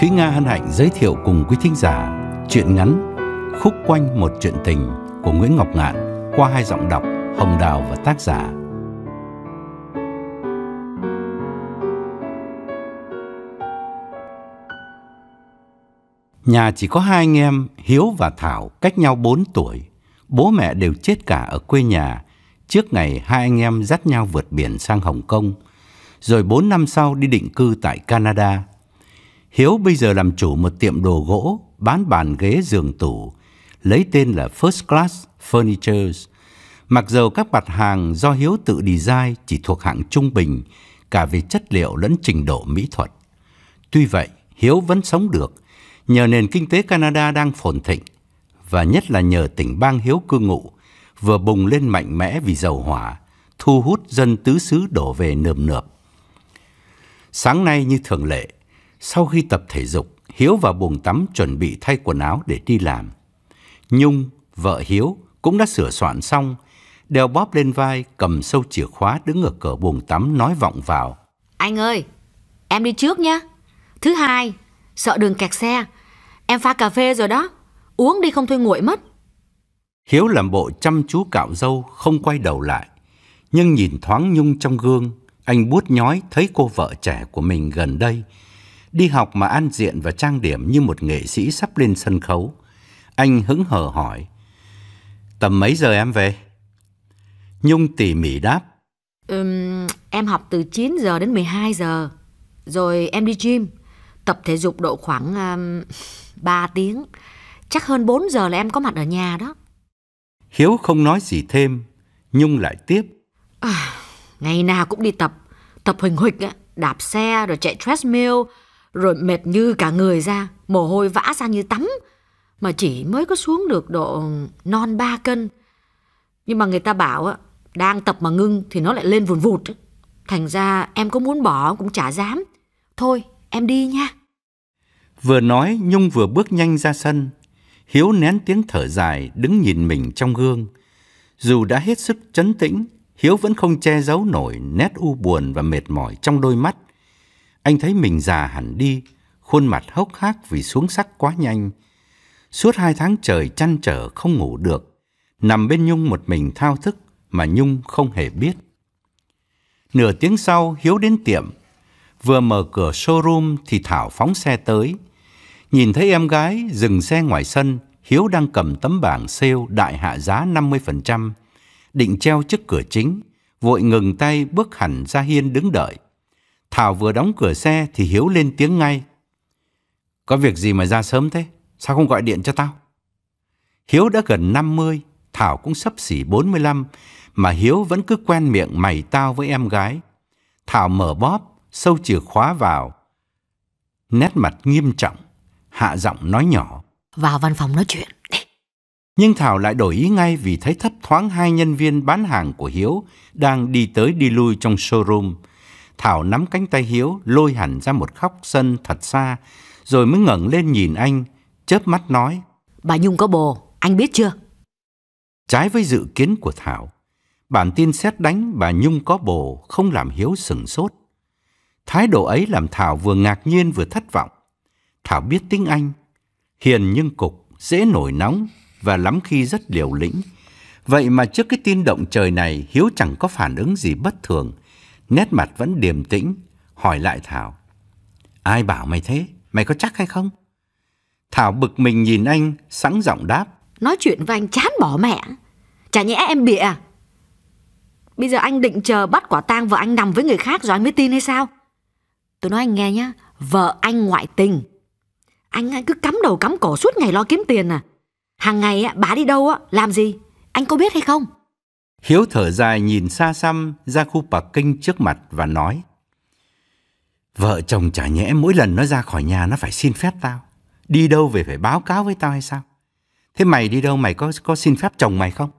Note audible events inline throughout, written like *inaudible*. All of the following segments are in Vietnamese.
Thúy Nga hân hạnh giới thiệu cùng quý thính giả truyện ngắn Khúc quanh một chuyện tình của Nguyễn Ngọc Ngạn qua hai giọng đọc Hồng Đào và tác giả. Nhà chỉ có hai anh em Hiếu và Thảo cách nhau 4 tuổi. Bố mẹ đều chết cả ở quê nhà trước ngày hai anh em dắt nhau vượt biển sang Hồng Kông, rồi 4 năm sau đi định cư tại Canada. Hiếu bây giờ làm chủ một tiệm đồ gỗ, bán bàn ghế giường tủ, lấy tên là First Class Furnitures. Mặc dù các mặt hàng do Hiếu tự design chỉ thuộc hạng trung bình, cả về chất liệu lẫn trình độ mỹ thuật. Tuy vậy, Hiếu vẫn sống được nhờ nền kinh tế Canada đang phồn thịnh và nhất là nhờ tỉnh bang Hiếu cư ngụ vừa bùng lên mạnh mẽ vì dầu hỏa, thu hút dân tứ xứ đổ về nườm nượp. Sáng nay như thường lệ, sau khi tập thể dục, Hiếu vào buồng tắm chuẩn bị thay quần áo để đi làm. Nhung, vợ Hiếu, cũng đã sửa soạn xong, đeo bóp lên vai, cầm sâu chìa khóa đứng ở cửa buồng tắm nói vọng vào. Anh ơi, em đi trước nhé. Thứ hai, sợ đường kẹt xe. Em pha cà phê rồi đó, uống đi không thôi nguội mất. Hiếu làm bộ chăm chú cạo râu, không quay đầu lại. Nhưng nhìn thoáng Nhung trong gương, anh buốt nhói thấy cô vợ trẻ của mình gần đây, đi học mà ăn diện và trang điểm như một nghệ sĩ sắp lên sân khấu. Anh hững hờ hỏi, tầm mấy giờ em về? Nhung tỉ mỉ đáp, um, em học từ 9 giờ đến 12 giờ, rồi em đi gym, tập thể dục độ khoảng um, 3 tiếng, chắc hơn 4 giờ là em có mặt ở nhà đó. Hiếu không nói gì thêm, Nhung lại tiếp. À, ngày nào cũng đi tập, tập hình huỵch, đạp xe rồi chạy treadmill, rồi mệt như cả người ra, mồ hôi vã ra như tắm, mà chỉ mới có xuống được độ non 3 cân. Nhưng mà người ta bảo á, đang tập mà ngưng thì nó lại lên vùn vụt. Thành ra em có muốn bỏ cũng chả dám. Thôi, em đi nha. Vừa nói Nhung vừa bước nhanh ra sân. Hiếu nén tiếng thở dài đứng nhìn mình trong gương. Dù đã hết sức trấn tĩnh, Hiếu vẫn không che giấu nổi nét u buồn và mệt mỏi trong đôi mắt. Anh thấy mình già hẳn đi, khuôn mặt hốc hác vì xuống sắc quá nhanh. Suốt hai tháng trời chăn trở không ngủ được, nằm bên Nhung một mình thao thức mà Nhung không hề biết. Nửa tiếng sau Hiếu đến tiệm, vừa mở cửa showroom thì Thảo phóng xe tới. Nhìn thấy em gái dừng xe ngoài sân, Hiếu đang cầm tấm bảng sale đại hạ giá 50%, định treo trước cửa chính, vội ngừng tay bước hẳn ra hiên đứng đợi. Thảo vừa đóng cửa xe thì Hiếu lên tiếng ngay. Có việc gì mà ra sớm thế? Sao không gọi điện cho tao? Hiếu đã gần 50, Thảo cũng sắp xỉ 45, mà Hiếu vẫn cứ quen miệng mày tao với em gái. Thảo mở bóp, sâu chìa khóa vào. Nét mặt nghiêm trọng, hạ giọng nói nhỏ. Vào văn phòng nói chuyện. Đi. Nhưng Thảo lại đổi ý ngay vì thấy thấp thoáng hai nhân viên bán hàng của Hiếu đang đi tới đi lui trong showroom. Thảo nắm cánh tay Hiếu lôi hẳn ra một khóc sân thật xa, rồi mới ngẩng lên nhìn anh, chớp mắt nói. Bà Nhung có bồ, anh biết chưa? Trái với dự kiến của Thảo, bản tin xét đánh bà Nhung có bồ không làm Hiếu sừng sốt. Thái độ ấy làm Thảo vừa ngạc nhiên vừa thất vọng. Thảo biết tiếng Anh, hiền nhưng cục, dễ nổi nóng và lắm khi rất liều lĩnh. Vậy mà trước cái tin động trời này, Hiếu chẳng có phản ứng gì bất thường – nét mặt vẫn điềm tĩnh, hỏi lại Thảo. Ai bảo mày thế? Mày có chắc hay không? Thảo bực mình nhìn anh, sẵn giọng đáp. Nói chuyện với anh chán bỏ mẹ. Chả nhẽ em bịa à? Bây giờ anh định chờ bắt quả tang vợ anh nằm với người khác rồi anh mới tin hay sao? Tôi nói anh nghe nhá, vợ anh ngoại tình. Anh, cứ cắm đầu cắm cổ suốt ngày lo kiếm tiền à. Hàng ngày bà đi đâu á, làm gì? Anh có biết hay không? Hiếu thở dài nhìn xa xăm ra khu park kinh trước mặt và nói. Vợ chồng chả nhẽ mỗi lần nó ra khỏi nhà nó phải xin phép tao. Đi đâu về phải báo cáo với tao hay sao? Thế mày đi đâu mày có có xin phép chồng mày không?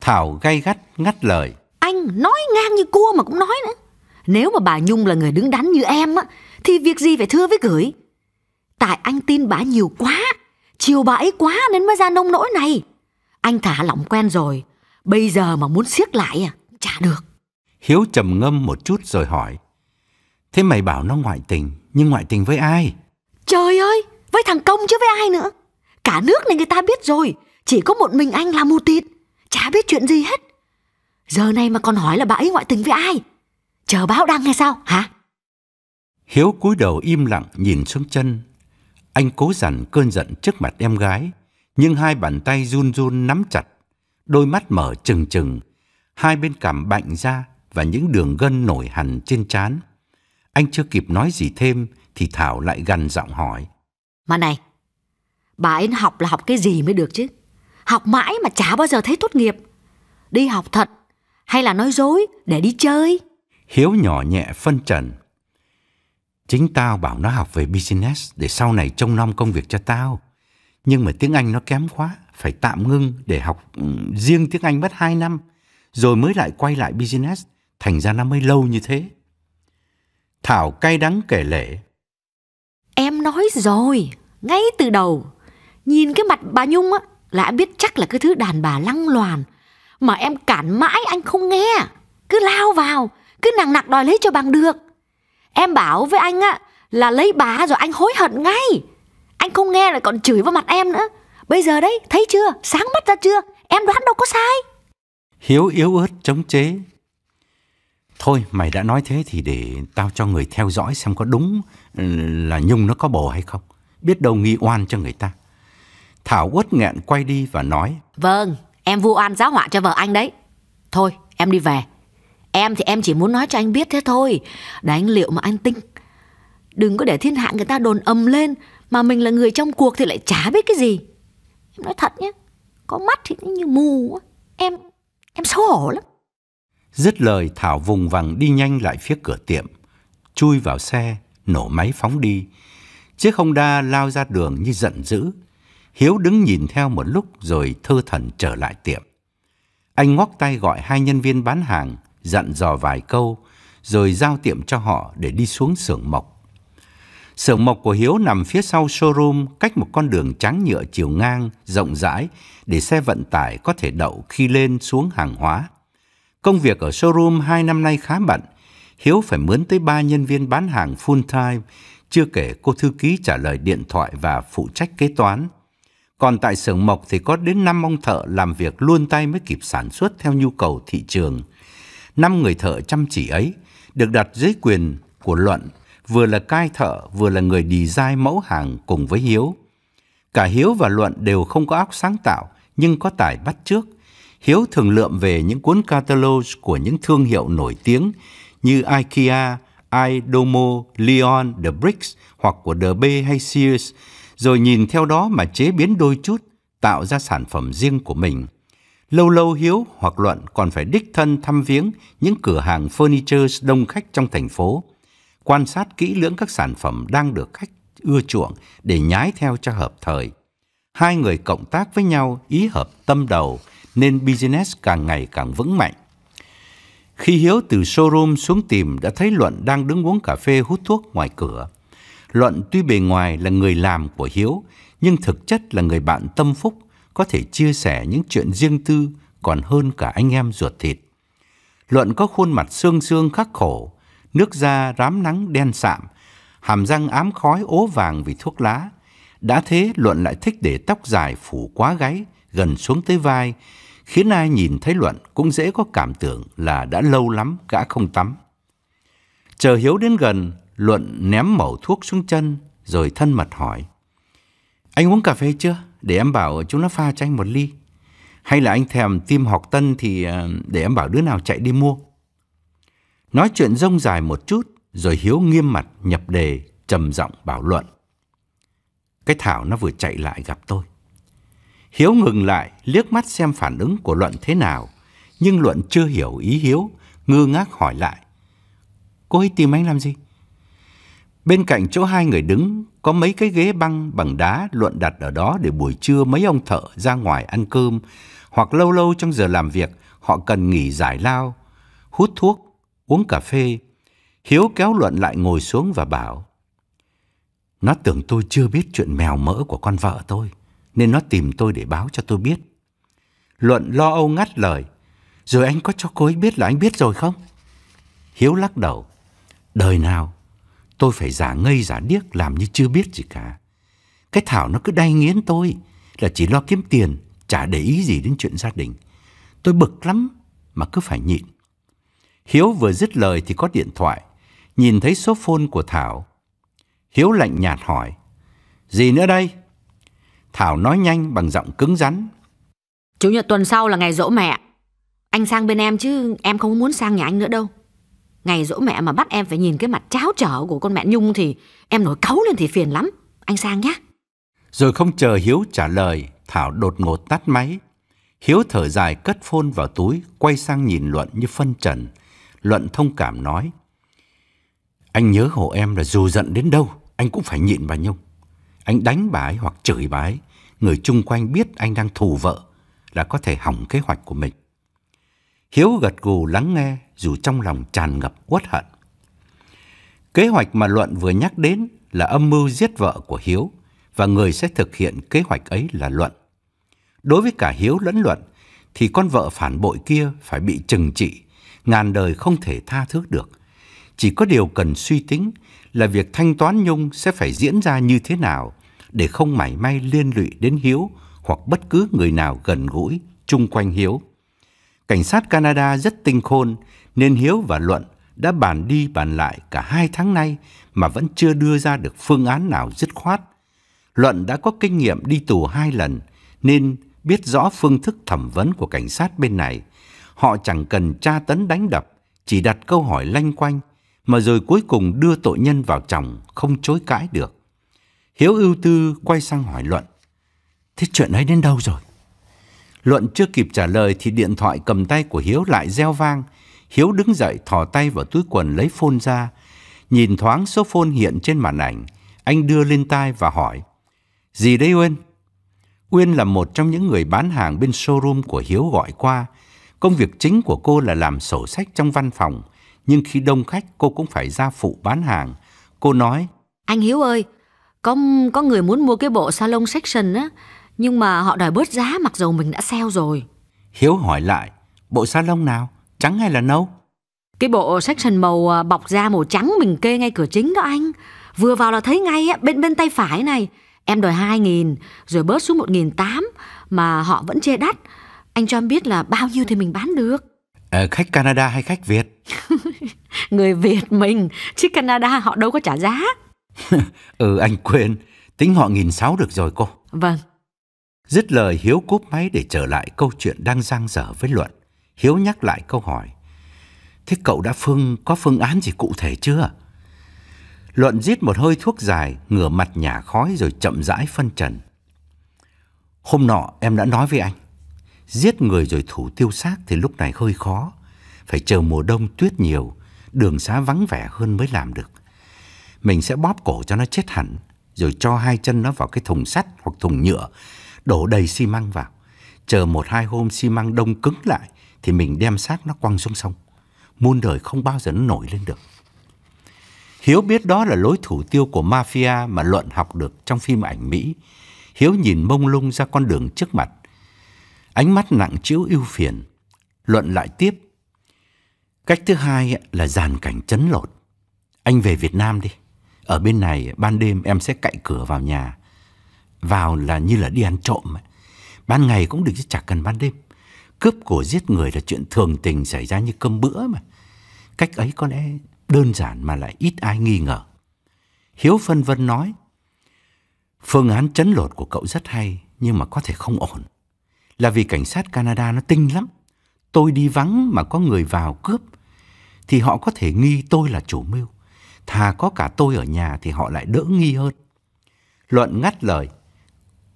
Thảo gay gắt ngắt lời. Anh nói ngang như cua mà cũng nói nữa. Nếu mà bà Nhung là người đứng đắn như em á, thì việc gì phải thưa với gửi. Tại anh tin bà nhiều quá, chiều bà ấy quá nên mới ra nông nỗi này. Anh thả lỏng quen rồi, Bây giờ mà muốn siết lại à? Chả được. Hiếu trầm ngâm một chút rồi hỏi. Thế mày bảo nó ngoại tình, nhưng ngoại tình với ai? Trời ơi, với thằng Công chứ với ai nữa. Cả nước này người ta biết rồi, chỉ có một mình anh là mù tịt, chả biết chuyện gì hết. Giờ này mà còn hỏi là bà ấy ngoại tình với ai? Chờ báo đăng hay sao, hả? Hiếu cúi đầu im lặng nhìn xuống chân. Anh cố dằn cơn giận trước mặt em gái, nhưng hai bàn tay run run nắm chặt đôi mắt mở trừng trừng, hai bên cằm bạnh ra và những đường gân nổi hẳn trên trán. Anh chưa kịp nói gì thêm thì Thảo lại gằn giọng hỏi. Mà này, bà ấy học là học cái gì mới được chứ? Học mãi mà chả bao giờ thấy tốt nghiệp. Đi học thật hay là nói dối để đi chơi? Hiếu nhỏ nhẹ phân trần. Chính tao bảo nó học về business để sau này trông nom công việc cho tao. Nhưng mà tiếng Anh nó kém quá phải tạm ngưng để học ừ, riêng tiếng Anh mất 2 năm, rồi mới lại quay lại business, thành ra nó mới lâu như thế. Thảo cay đắng kể lể. Em nói rồi, ngay từ đầu, nhìn cái mặt bà Nhung á, là em biết chắc là cái thứ đàn bà lăng loàn, mà em cản mãi anh không nghe, cứ lao vào, cứ nặng nặc đòi lấy cho bằng được. Em bảo với anh á, là lấy bà rồi anh hối hận ngay. Anh không nghe lại còn chửi vào mặt em nữa Bây giờ đấy, thấy chưa? Sáng mắt ra chưa? Em đoán đâu có sai. Hiếu yếu ớt chống chế. Thôi mày đã nói thế thì để tao cho người theo dõi xem có đúng là Nhung nó có bồ hay không. Biết đâu nghi oan cho người ta. Thảo uất nghẹn quay đi và nói. Vâng, em vu oan giáo họa cho vợ anh đấy. Thôi, em đi về. Em thì em chỉ muốn nói cho anh biết thế thôi. Để anh liệu mà anh tinh. Đừng có để thiên hạ người ta đồn ầm lên. Mà mình là người trong cuộc thì lại chả biết cái gì em nói thật nhé có mắt thì như mù em em xấu hổ lắm dứt lời thảo vùng vằng đi nhanh lại phía cửa tiệm chui vào xe nổ máy phóng đi chiếc đa lao ra đường như giận dữ hiếu đứng nhìn theo một lúc rồi thơ thần trở lại tiệm anh ngoắc tay gọi hai nhân viên bán hàng dặn dò vài câu rồi giao tiệm cho họ để đi xuống xưởng mộc Sưởng mộc của Hiếu nằm phía sau showroom cách một con đường trắng nhựa chiều ngang, rộng rãi để xe vận tải có thể đậu khi lên xuống hàng hóa. Công việc ở showroom hai năm nay khá bận. Hiếu phải mướn tới ba nhân viên bán hàng full time, chưa kể cô thư ký trả lời điện thoại và phụ trách kế toán. Còn tại xưởng mộc thì có đến 5 ông thợ làm việc luôn tay mới kịp sản xuất theo nhu cầu thị trường. Năm người thợ chăm chỉ ấy được đặt dưới quyền của luận vừa là cai thợ, vừa là người design mẫu hàng cùng với Hiếu. Cả Hiếu và Luận đều không có óc sáng tạo, nhưng có tài bắt chước. Hiếu thường lượm về những cuốn catalog của những thương hiệu nổi tiếng như IKEA, Idomo, Leon, The Bricks hoặc của The Bay hay Sears, rồi nhìn theo đó mà chế biến đôi chút, tạo ra sản phẩm riêng của mình. Lâu lâu Hiếu hoặc Luận còn phải đích thân thăm viếng những cửa hàng furniture đông khách trong thành phố – quan sát kỹ lưỡng các sản phẩm đang được khách ưa chuộng để nhái theo cho hợp thời. Hai người cộng tác với nhau ý hợp tâm đầu nên business càng ngày càng vững mạnh. Khi Hiếu từ showroom xuống tìm đã thấy Luận đang đứng uống cà phê hút thuốc ngoài cửa. Luận tuy bề ngoài là người làm của Hiếu, nhưng thực chất là người bạn tâm phúc, có thể chia sẻ những chuyện riêng tư còn hơn cả anh em ruột thịt. Luận có khuôn mặt xương xương khắc khổ, nước da rám nắng đen sạm, hàm răng ám khói ố vàng vì thuốc lá. Đã thế Luận lại thích để tóc dài phủ quá gáy, gần xuống tới vai, khiến ai nhìn thấy Luận cũng dễ có cảm tưởng là đã lâu lắm gã không tắm. Chờ Hiếu đến gần, Luận ném mẩu thuốc xuống chân, rồi thân mật hỏi. Anh uống cà phê chưa? Để em bảo chúng nó pha cho anh một ly. Hay là anh thèm tim học tân thì ờ, để em bảo đứa nào chạy đi mua. Nói chuyện rông dài một chút, rồi Hiếu nghiêm mặt nhập đề, trầm giọng bảo luận. Cái Thảo nó vừa chạy lại gặp tôi. Hiếu ngừng lại, liếc mắt xem phản ứng của Luận thế nào. Nhưng Luận chưa hiểu ý Hiếu, ngơ ngác hỏi lại. Cô ấy tìm anh làm gì? Bên cạnh chỗ hai người đứng, có mấy cái ghế băng bằng đá Luận đặt ở đó để buổi trưa mấy ông thợ ra ngoài ăn cơm. Hoặc lâu lâu trong giờ làm việc, họ cần nghỉ giải lao, hút thuốc uống cà phê, Hiếu kéo Luận lại ngồi xuống và bảo Nó tưởng tôi chưa biết chuyện mèo mỡ của con vợ tôi, nên nó tìm tôi để báo cho tôi biết. Luận lo âu ngắt lời, rồi anh có cho cô ấy biết là anh biết rồi không? Hiếu lắc đầu, đời nào tôi phải giả ngây giả điếc làm như chưa biết gì cả. Cái Thảo nó cứ đay nghiến tôi là chỉ lo kiếm tiền, chả để ý gì đến chuyện gia đình. Tôi bực lắm mà cứ phải nhịn. Hiếu vừa dứt lời thì có điện thoại, nhìn thấy số phone của Thảo. Hiếu lạnh nhạt hỏi, gì nữa đây? Thảo nói nhanh bằng giọng cứng rắn. Chủ nhật tuần sau là ngày dỗ mẹ. Anh sang bên em chứ em không muốn sang nhà anh nữa đâu. Ngày dỗ mẹ mà bắt em phải nhìn cái mặt cháo trở của con mẹ Nhung thì em nổi cáu lên thì phiền lắm. Anh sang nhé. Rồi không chờ Hiếu trả lời, Thảo đột ngột tắt máy. Hiếu thở dài cất phone vào túi, quay sang nhìn Luận như phân trần. Luận thông cảm nói. Anh nhớ hộ em là dù giận đến đâu, anh cũng phải nhịn bà Nhung. Anh đánh bà ấy hoặc chửi bà ấy, người chung quanh biết anh đang thù vợ là có thể hỏng kế hoạch của mình. Hiếu gật gù lắng nghe dù trong lòng tràn ngập uất hận. Kế hoạch mà Luận vừa nhắc đến là âm mưu giết vợ của Hiếu và người sẽ thực hiện kế hoạch ấy là Luận. Đối với cả Hiếu lẫn Luận thì con vợ phản bội kia phải bị trừng trị ngàn đời không thể tha thứ được. Chỉ có điều cần suy tính là việc thanh toán Nhung sẽ phải diễn ra như thế nào để không mảy may liên lụy đến Hiếu hoặc bất cứ người nào gần gũi chung quanh Hiếu. Cảnh sát Canada rất tinh khôn nên Hiếu và Luận đã bàn đi bàn lại cả hai tháng nay mà vẫn chưa đưa ra được phương án nào dứt khoát. Luận đã có kinh nghiệm đi tù hai lần nên biết rõ phương thức thẩm vấn của cảnh sát bên này – Họ chẳng cần tra tấn đánh đập, chỉ đặt câu hỏi lanh quanh, mà rồi cuối cùng đưa tội nhân vào chồng không chối cãi được. Hiếu ưu tư quay sang hỏi Luận. Thế chuyện ấy đến đâu rồi? Luận chưa kịp trả lời thì điện thoại cầm tay của Hiếu lại reo vang. Hiếu đứng dậy thò tay vào túi quần lấy phone ra. Nhìn thoáng số phone hiện trên màn ảnh, anh đưa lên tai và hỏi. Gì đấy Uyên? Uyên là một trong những người bán hàng bên showroom của Hiếu gọi qua. Công việc chính của cô là làm sổ sách trong văn phòng, nhưng khi đông khách cô cũng phải ra phụ bán hàng. Cô nói, Anh Hiếu ơi, có có người muốn mua cái bộ salon section á, nhưng mà họ đòi bớt giá mặc dù mình đã sale rồi. Hiếu hỏi lại, bộ salon nào, trắng hay là nâu? Cái bộ section màu à, bọc da màu trắng mình kê ngay cửa chính đó anh. Vừa vào là thấy ngay á, bên bên tay phải này. Em đòi 2.000 rồi bớt xuống 1.800 mà họ vẫn chê đắt anh cho em biết là bao nhiêu thì mình bán được. À, khách Canada hay khách Việt? *laughs* Người Việt mình, chứ Canada họ đâu có trả giá. *laughs* ừ, anh quên. Tính họ nghìn sáu được rồi cô. Vâng. Dứt lời Hiếu cúp máy để trở lại câu chuyện đang giang dở với Luận. Hiếu nhắc lại câu hỏi. Thế cậu đã phương có phương án gì cụ thể chưa? Luận giết một hơi thuốc dài, ngửa mặt nhả khói rồi chậm rãi phân trần. Hôm nọ em đã nói với anh, Giết người rồi thủ tiêu xác thì lúc này hơi khó. Phải chờ mùa đông tuyết nhiều, đường xá vắng vẻ hơn mới làm được. Mình sẽ bóp cổ cho nó chết hẳn, rồi cho hai chân nó vào cái thùng sắt hoặc thùng nhựa, đổ đầy xi măng vào. Chờ một hai hôm xi măng đông cứng lại thì mình đem xác nó quăng xuống sông. Muôn đời không bao giờ nó nổi lên được. Hiếu biết đó là lối thủ tiêu của mafia mà luận học được trong phim ảnh Mỹ. Hiếu nhìn mông lung ra con đường trước mặt ánh mắt nặng chiếu ưu phiền. Luận lại tiếp. Cách thứ hai là dàn cảnh chấn lột. Anh về Việt Nam đi. Ở bên này ban đêm em sẽ cậy cửa vào nhà. Vào là như là đi ăn trộm. Ban ngày cũng được chứ chả cần ban đêm. Cướp cổ giết người là chuyện thường tình xảy ra như cơm bữa mà. Cách ấy có lẽ đơn giản mà lại ít ai nghi ngờ. Hiếu phân vân nói. Phương án chấn lột của cậu rất hay nhưng mà có thể không ổn là vì cảnh sát Canada nó tinh lắm. Tôi đi vắng mà có người vào cướp thì họ có thể nghi tôi là chủ mưu. Thà có cả tôi ở nhà thì họ lại đỡ nghi hơn. Luận ngắt lời.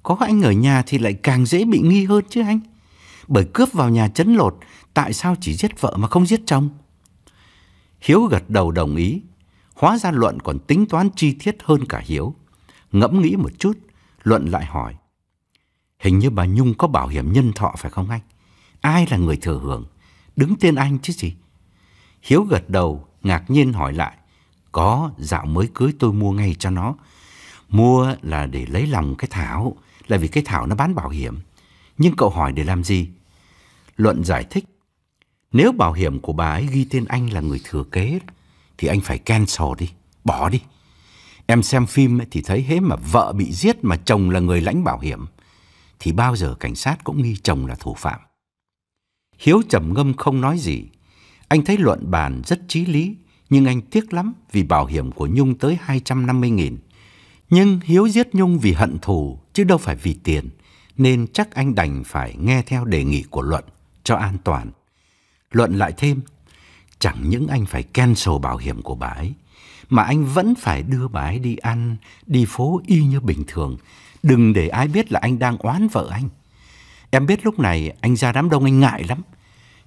Có anh ở nhà thì lại càng dễ bị nghi hơn chứ anh. Bởi cướp vào nhà chấn lột, tại sao chỉ giết vợ mà không giết chồng? Hiếu gật đầu đồng ý. Hóa ra Luận còn tính toán chi tiết hơn cả Hiếu. Ngẫm nghĩ một chút, Luận lại hỏi. Hình như bà Nhung có bảo hiểm nhân thọ phải không anh? Ai là người thừa hưởng? Đứng tên anh chứ gì? Hiếu gật đầu, ngạc nhiên hỏi lại. Có, dạo mới cưới tôi mua ngay cho nó. Mua là để lấy lòng cái Thảo, là vì cái Thảo nó bán bảo hiểm. Nhưng cậu hỏi để làm gì? Luận giải thích. Nếu bảo hiểm của bà ấy ghi tên anh là người thừa kế, thì anh phải cancel đi, bỏ đi. Em xem phim thì thấy hế mà vợ bị giết mà chồng là người lãnh bảo hiểm thì bao giờ cảnh sát cũng nghi chồng là thủ phạm. Hiếu trầm ngâm không nói gì. Anh thấy luận bàn rất trí lý, nhưng anh tiếc lắm vì bảo hiểm của Nhung tới 250.000. Nhưng Hiếu giết Nhung vì hận thù chứ đâu phải vì tiền, nên chắc anh đành phải nghe theo đề nghị của Luận cho an toàn. Luận lại thêm, chẳng những anh phải cancel bảo hiểm của bà ấy, mà anh vẫn phải đưa bà ấy đi ăn, đi phố y như bình thường, Đừng để ai biết là anh đang oán vợ anh. Em biết lúc này anh ra đám đông anh ngại lắm.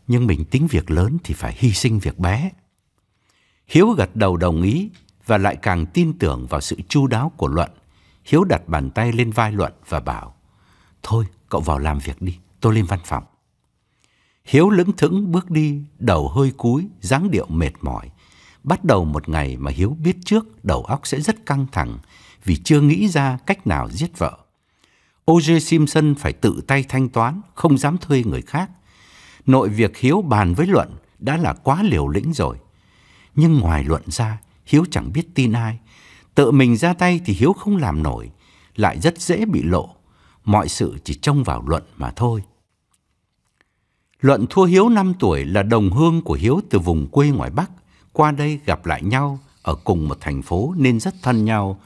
Nhưng mình tính việc lớn thì phải hy sinh việc bé. Hiếu gật đầu đồng ý và lại càng tin tưởng vào sự chu đáo của Luận. Hiếu đặt bàn tay lên vai Luận và bảo Thôi cậu vào làm việc đi, tôi lên văn phòng. Hiếu lững thững bước đi, đầu hơi cúi, dáng điệu mệt mỏi. Bắt đầu một ngày mà Hiếu biết trước đầu óc sẽ rất căng thẳng vì chưa nghĩ ra cách nào giết vợ. O.J. Simpson phải tự tay thanh toán, không dám thuê người khác. Nội việc Hiếu bàn với Luận đã là quá liều lĩnh rồi. Nhưng ngoài Luận ra, Hiếu chẳng biết tin ai. Tự mình ra tay thì Hiếu không làm nổi, lại rất dễ bị lộ. Mọi sự chỉ trông vào Luận mà thôi. Luận thua Hiếu 5 tuổi là đồng hương của Hiếu từ vùng quê ngoài Bắc. Qua đây gặp lại nhau ở cùng một thành phố nên rất thân nhau.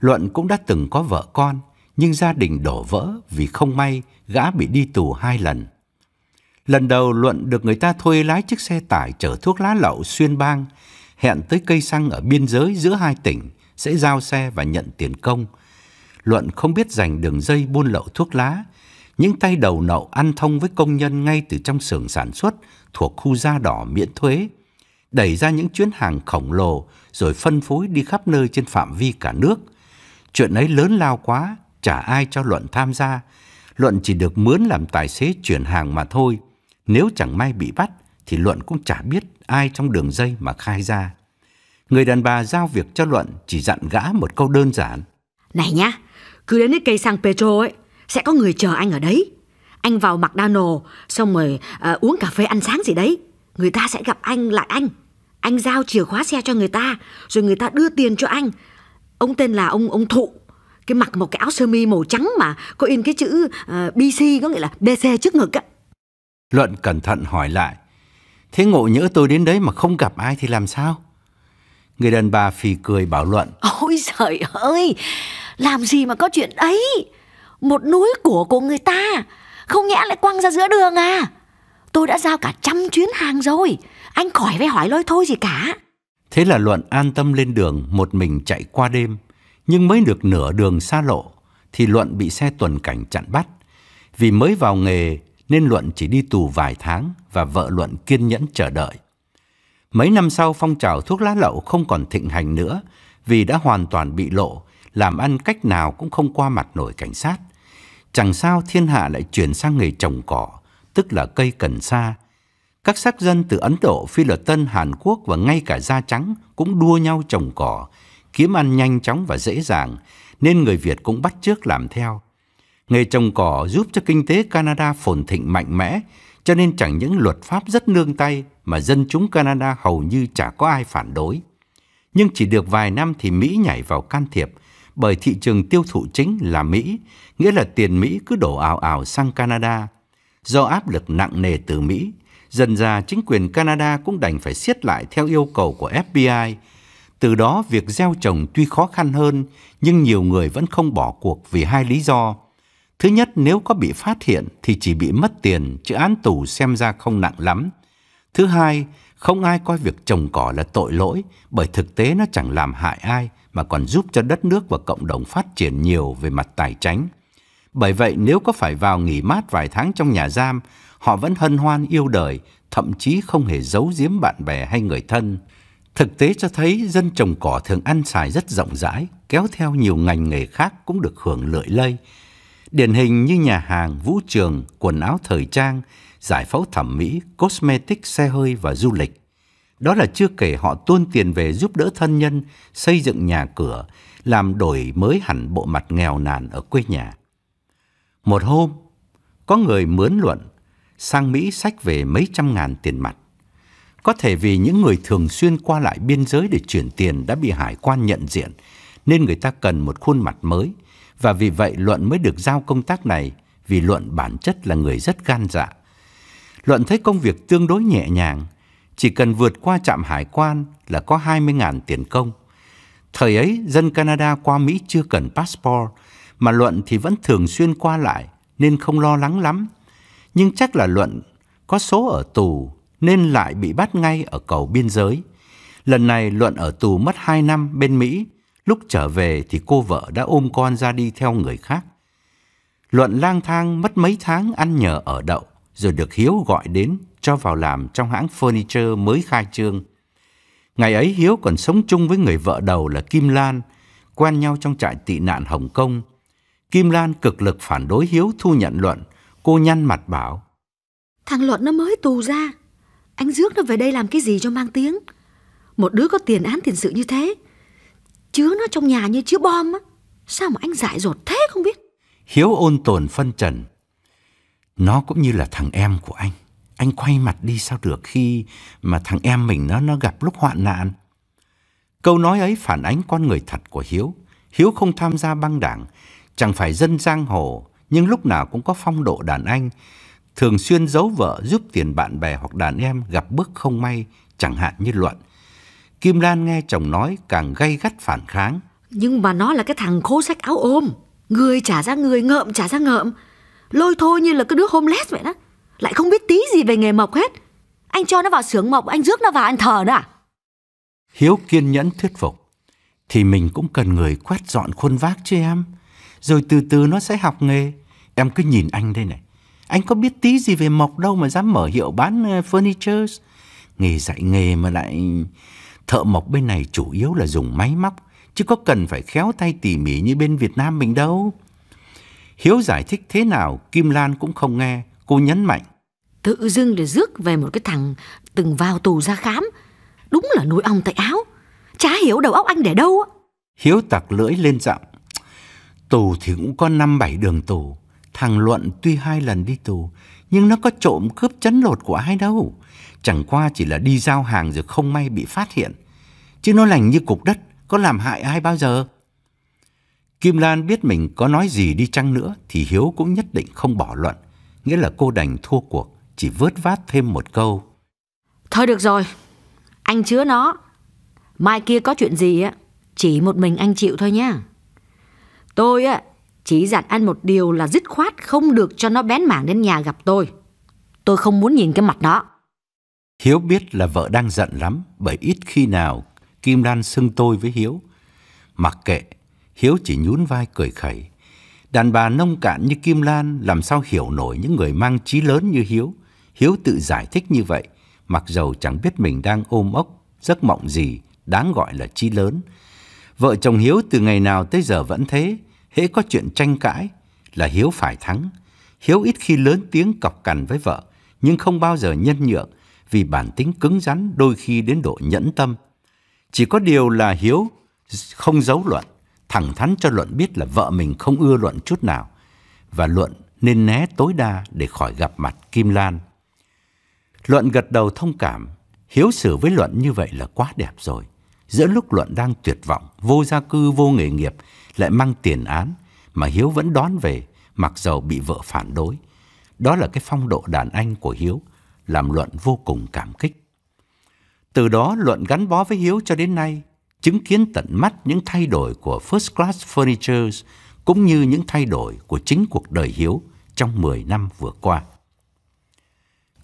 Luận cũng đã từng có vợ con, nhưng gia đình đổ vỡ vì không may gã bị đi tù hai lần. Lần đầu Luận được người ta thuê lái chiếc xe tải chở thuốc lá lậu xuyên bang, hẹn tới cây xăng ở biên giới giữa hai tỉnh sẽ giao xe và nhận tiền công. Luận không biết rành đường dây buôn lậu thuốc lá, những tay đầu nậu ăn thông với công nhân ngay từ trong xưởng sản xuất thuộc khu da đỏ miễn thuế, đẩy ra những chuyến hàng khổng lồ rồi phân phối đi khắp nơi trên phạm vi cả nước – Chuyện ấy lớn lao quá, chả ai cho Luận tham gia. Luận chỉ được mướn làm tài xế chuyển hàng mà thôi. Nếu chẳng may bị bắt, thì Luận cũng chả biết ai trong đường dây mà khai ra. Người đàn bà giao việc cho Luận chỉ dặn gã một câu đơn giản. Này nhá, cứ đến cái cây xăng Petro ấy, sẽ có người chờ anh ở đấy. Anh vào McDonald's, xong rồi à, uống cà phê ăn sáng gì đấy. Người ta sẽ gặp anh lại anh. Anh giao chìa khóa xe cho người ta, rồi người ta đưa tiền cho anh, ông tên là ông ông thụ cái mặc một cái áo sơ mi màu trắng mà có in cái chữ uh, ờ, BC có nghĩa là BC trước ngực á. Luận cẩn thận hỏi lại, thế ngộ nhỡ tôi đến đấy mà không gặp ai thì làm sao? Người đàn bà phì cười bảo Luận. Ôi trời ơi, làm gì mà có chuyện ấy? Một núi của của người ta, không nhẽ lại quăng ra giữa đường à? Tôi đã giao cả trăm chuyến hàng rồi, anh khỏi phải hỏi lôi thôi gì cả. Thế là Luận an tâm lên đường một mình chạy qua đêm, nhưng mới được nửa đường xa lộ thì Luận bị xe tuần cảnh chặn bắt. Vì mới vào nghề nên Luận chỉ đi tù vài tháng và vợ Luận kiên nhẫn chờ đợi. Mấy năm sau phong trào thuốc lá lậu không còn thịnh hành nữa vì đã hoàn toàn bị lộ, làm ăn cách nào cũng không qua mặt nổi cảnh sát. Chẳng sao thiên hạ lại chuyển sang nghề trồng cỏ, tức là cây cần sa, các sắc dân từ Ấn Độ, Phi Luật Tân, Hàn Quốc và ngay cả da trắng cũng đua nhau trồng cỏ, kiếm ăn nhanh chóng và dễ dàng, nên người Việt cũng bắt chước làm theo. Nghề trồng cỏ giúp cho kinh tế Canada phồn thịnh mạnh mẽ, cho nên chẳng những luật pháp rất nương tay mà dân chúng Canada hầu như chả có ai phản đối. Nhưng chỉ được vài năm thì Mỹ nhảy vào can thiệp, bởi thị trường tiêu thụ chính là Mỹ, nghĩa là tiền Mỹ cứ đổ ào ào sang Canada. Do áp lực nặng nề từ Mỹ, Dần ra chính quyền Canada cũng đành phải siết lại theo yêu cầu của FBI. Từ đó việc gieo trồng tuy khó khăn hơn nhưng nhiều người vẫn không bỏ cuộc vì hai lý do. Thứ nhất nếu có bị phát hiện thì chỉ bị mất tiền chứ án tù xem ra không nặng lắm. Thứ hai không ai coi việc trồng cỏ là tội lỗi bởi thực tế nó chẳng làm hại ai mà còn giúp cho đất nước và cộng đồng phát triển nhiều về mặt tài chính. Bởi vậy nếu có phải vào nghỉ mát vài tháng trong nhà giam họ vẫn hân hoan yêu đời, thậm chí không hề giấu giếm bạn bè hay người thân. Thực tế cho thấy dân trồng cỏ thường ăn xài rất rộng rãi, kéo theo nhiều ngành nghề khác cũng được hưởng lợi lây. Điển hình như nhà hàng, vũ trường, quần áo thời trang, giải phẫu thẩm mỹ, cosmetic, xe hơi và du lịch. Đó là chưa kể họ tuôn tiền về giúp đỡ thân nhân, xây dựng nhà cửa, làm đổi mới hẳn bộ mặt nghèo nàn ở quê nhà. Một hôm, có người mướn luận sang Mỹ sách về mấy trăm ngàn tiền mặt. Có thể vì những người thường xuyên qua lại biên giới để chuyển tiền đã bị hải quan nhận diện, nên người ta cần một khuôn mặt mới, và vì vậy Luận mới được giao công tác này, vì Luận bản chất là người rất gan dạ. Luận thấy công việc tương đối nhẹ nhàng, chỉ cần vượt qua trạm hải quan là có 20 ngàn tiền công. Thời ấy, dân Canada qua Mỹ chưa cần passport, mà Luận thì vẫn thường xuyên qua lại, nên không lo lắng lắm nhưng chắc là Luận có số ở tù nên lại bị bắt ngay ở cầu biên giới. Lần này Luận ở tù mất 2 năm bên Mỹ, lúc trở về thì cô vợ đã ôm con ra đi theo người khác. Luận lang thang mất mấy tháng ăn nhờ ở đậu, rồi được Hiếu gọi đến cho vào làm trong hãng furniture mới khai trương. Ngày ấy Hiếu còn sống chung với người vợ đầu là Kim Lan, quen nhau trong trại tị nạn Hồng Kông. Kim Lan cực lực phản đối Hiếu thu nhận Luận, Cô nhăn mặt bảo Thằng Luật nó mới tù ra Anh rước nó về đây làm cái gì cho mang tiếng Một đứa có tiền án tiền sự như thế Chứa nó trong nhà như chứa bom á Sao mà anh dại dột thế không biết Hiếu ôn tồn phân trần Nó cũng như là thằng em của anh Anh quay mặt đi sao được khi Mà thằng em mình nó nó gặp lúc hoạn nạn Câu nói ấy phản ánh con người thật của Hiếu Hiếu không tham gia băng đảng Chẳng phải dân giang hồ nhưng lúc nào cũng có phong độ đàn anh, thường xuyên giấu vợ giúp tiền bạn bè hoặc đàn em gặp bước không may, chẳng hạn như Luận. Kim Lan nghe chồng nói càng gay gắt phản kháng. Nhưng mà nó là cái thằng khố sách áo ôm, người trả ra người, ngợm trả ra ngợm. Lôi thôi như là cái đứa homeless vậy đó, lại không biết tí gì về nghề mộc hết. Anh cho nó vào xưởng mộc, anh rước nó vào anh thờ đó à? Hiếu kiên nhẫn thuyết phục. Thì mình cũng cần người quét dọn khuôn vác chứ em rồi từ từ nó sẽ học nghề. Em cứ nhìn anh đây này. Anh có biết tí gì về mộc đâu mà dám mở hiệu bán ờ, furnitures Nghề dạy nghề mà lại thợ mộc bên này chủ yếu là dùng máy móc chứ có cần phải khéo tay tỉ mỉ như bên Việt Nam mình đâu. Hiếu giải thích thế nào Kim Lan cũng không nghe, cô nhấn mạnh. Tự dưng để rước về một cái thằng từng vào tù ra khám, đúng là nuôi ong tại áo, chả hiểu đầu óc anh để đâu á. Hiếu tặc lưỡi lên giọng. Tù thì cũng có năm bảy đường tù. Thằng Luận tuy hai lần đi tù, nhưng nó có trộm cướp chấn lột của ai đâu. Chẳng qua chỉ là đi giao hàng rồi không may bị phát hiện. Chứ nó lành như cục đất, có làm hại ai bao giờ. Kim Lan biết mình có nói gì đi chăng nữa thì Hiếu cũng nhất định không bỏ Luận. Nghĩa là cô đành thua cuộc, chỉ vớt vát thêm một câu. Thôi được rồi, anh chứa nó. Mai kia có chuyện gì á, chỉ một mình anh chịu thôi nhá. Tôi á, chỉ dặn anh một điều là dứt khoát không được cho nó bén mảng đến nhà gặp tôi. Tôi không muốn nhìn cái mặt đó. Hiếu biết là vợ đang giận lắm bởi ít khi nào Kim Lan xưng tôi với Hiếu. Mặc kệ, Hiếu chỉ nhún vai cười khẩy. Đàn bà nông cạn như Kim Lan làm sao hiểu nổi những người mang trí lớn như Hiếu. Hiếu tự giải thích như vậy, mặc dầu chẳng biết mình đang ôm ốc, giấc mộng gì, đáng gọi là trí lớn. Vợ chồng Hiếu từ ngày nào tới giờ vẫn thế, hễ có chuyện tranh cãi là Hiếu phải thắng. Hiếu ít khi lớn tiếng cọc cằn với vợ, nhưng không bao giờ nhân nhượng vì bản tính cứng rắn đôi khi đến độ nhẫn tâm. Chỉ có điều là Hiếu không giấu luận, thẳng thắn cho Luận biết là vợ mình không ưa Luận chút nào và Luận nên né tối đa để khỏi gặp mặt Kim Lan. Luận gật đầu thông cảm, hiếu xử với Luận như vậy là quá đẹp rồi. Giữa lúc Luận đang tuyệt vọng, vô gia cư, vô nghề nghiệp lại mang tiền án mà Hiếu vẫn đón về mặc dầu bị vợ phản đối. Đó là cái phong độ đàn anh của Hiếu, làm Luận vô cùng cảm kích. Từ đó Luận gắn bó với Hiếu cho đến nay, chứng kiến tận mắt những thay đổi của First Class Furnitures cũng như những thay đổi của chính cuộc đời Hiếu trong 10 năm vừa qua.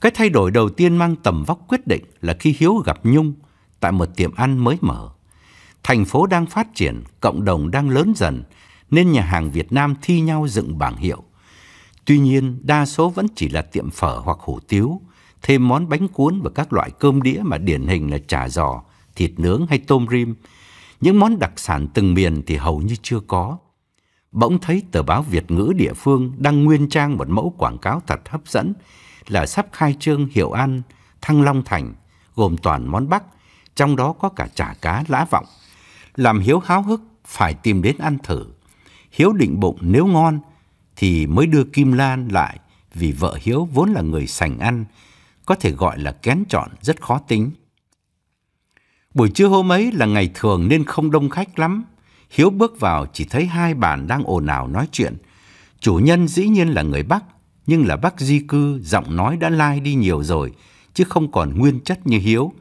Cái thay đổi đầu tiên mang tầm vóc quyết định là khi Hiếu gặp Nhung tại một tiệm ăn mới mở. Thành phố đang phát triển, cộng đồng đang lớn dần, nên nhà hàng Việt Nam thi nhau dựng bảng hiệu. Tuy nhiên, đa số vẫn chỉ là tiệm phở hoặc hủ tiếu, thêm món bánh cuốn và các loại cơm đĩa mà điển hình là chả giò, thịt nướng hay tôm rim. Những món đặc sản từng miền thì hầu như chưa có. Bỗng thấy tờ báo Việt ngữ địa phương đăng nguyên trang một mẫu quảng cáo thật hấp dẫn là sắp khai trương hiệu ăn Thăng Long Thành, gồm toàn món Bắc, trong đó có cả chả cá lá vọng, làm Hiếu háo hức phải tìm đến ăn thử. Hiếu định bụng nếu ngon thì mới đưa Kim Lan lại vì vợ Hiếu vốn là người sành ăn, có thể gọi là kén chọn rất khó tính. Buổi trưa hôm ấy là ngày thường nên không đông khách lắm. Hiếu bước vào chỉ thấy hai bàn đang ồn ào nói chuyện. Chủ nhân dĩ nhiên là người Bắc, nhưng là Bắc di cư, giọng nói đã lai đi nhiều rồi, chứ không còn nguyên chất như Hiếu.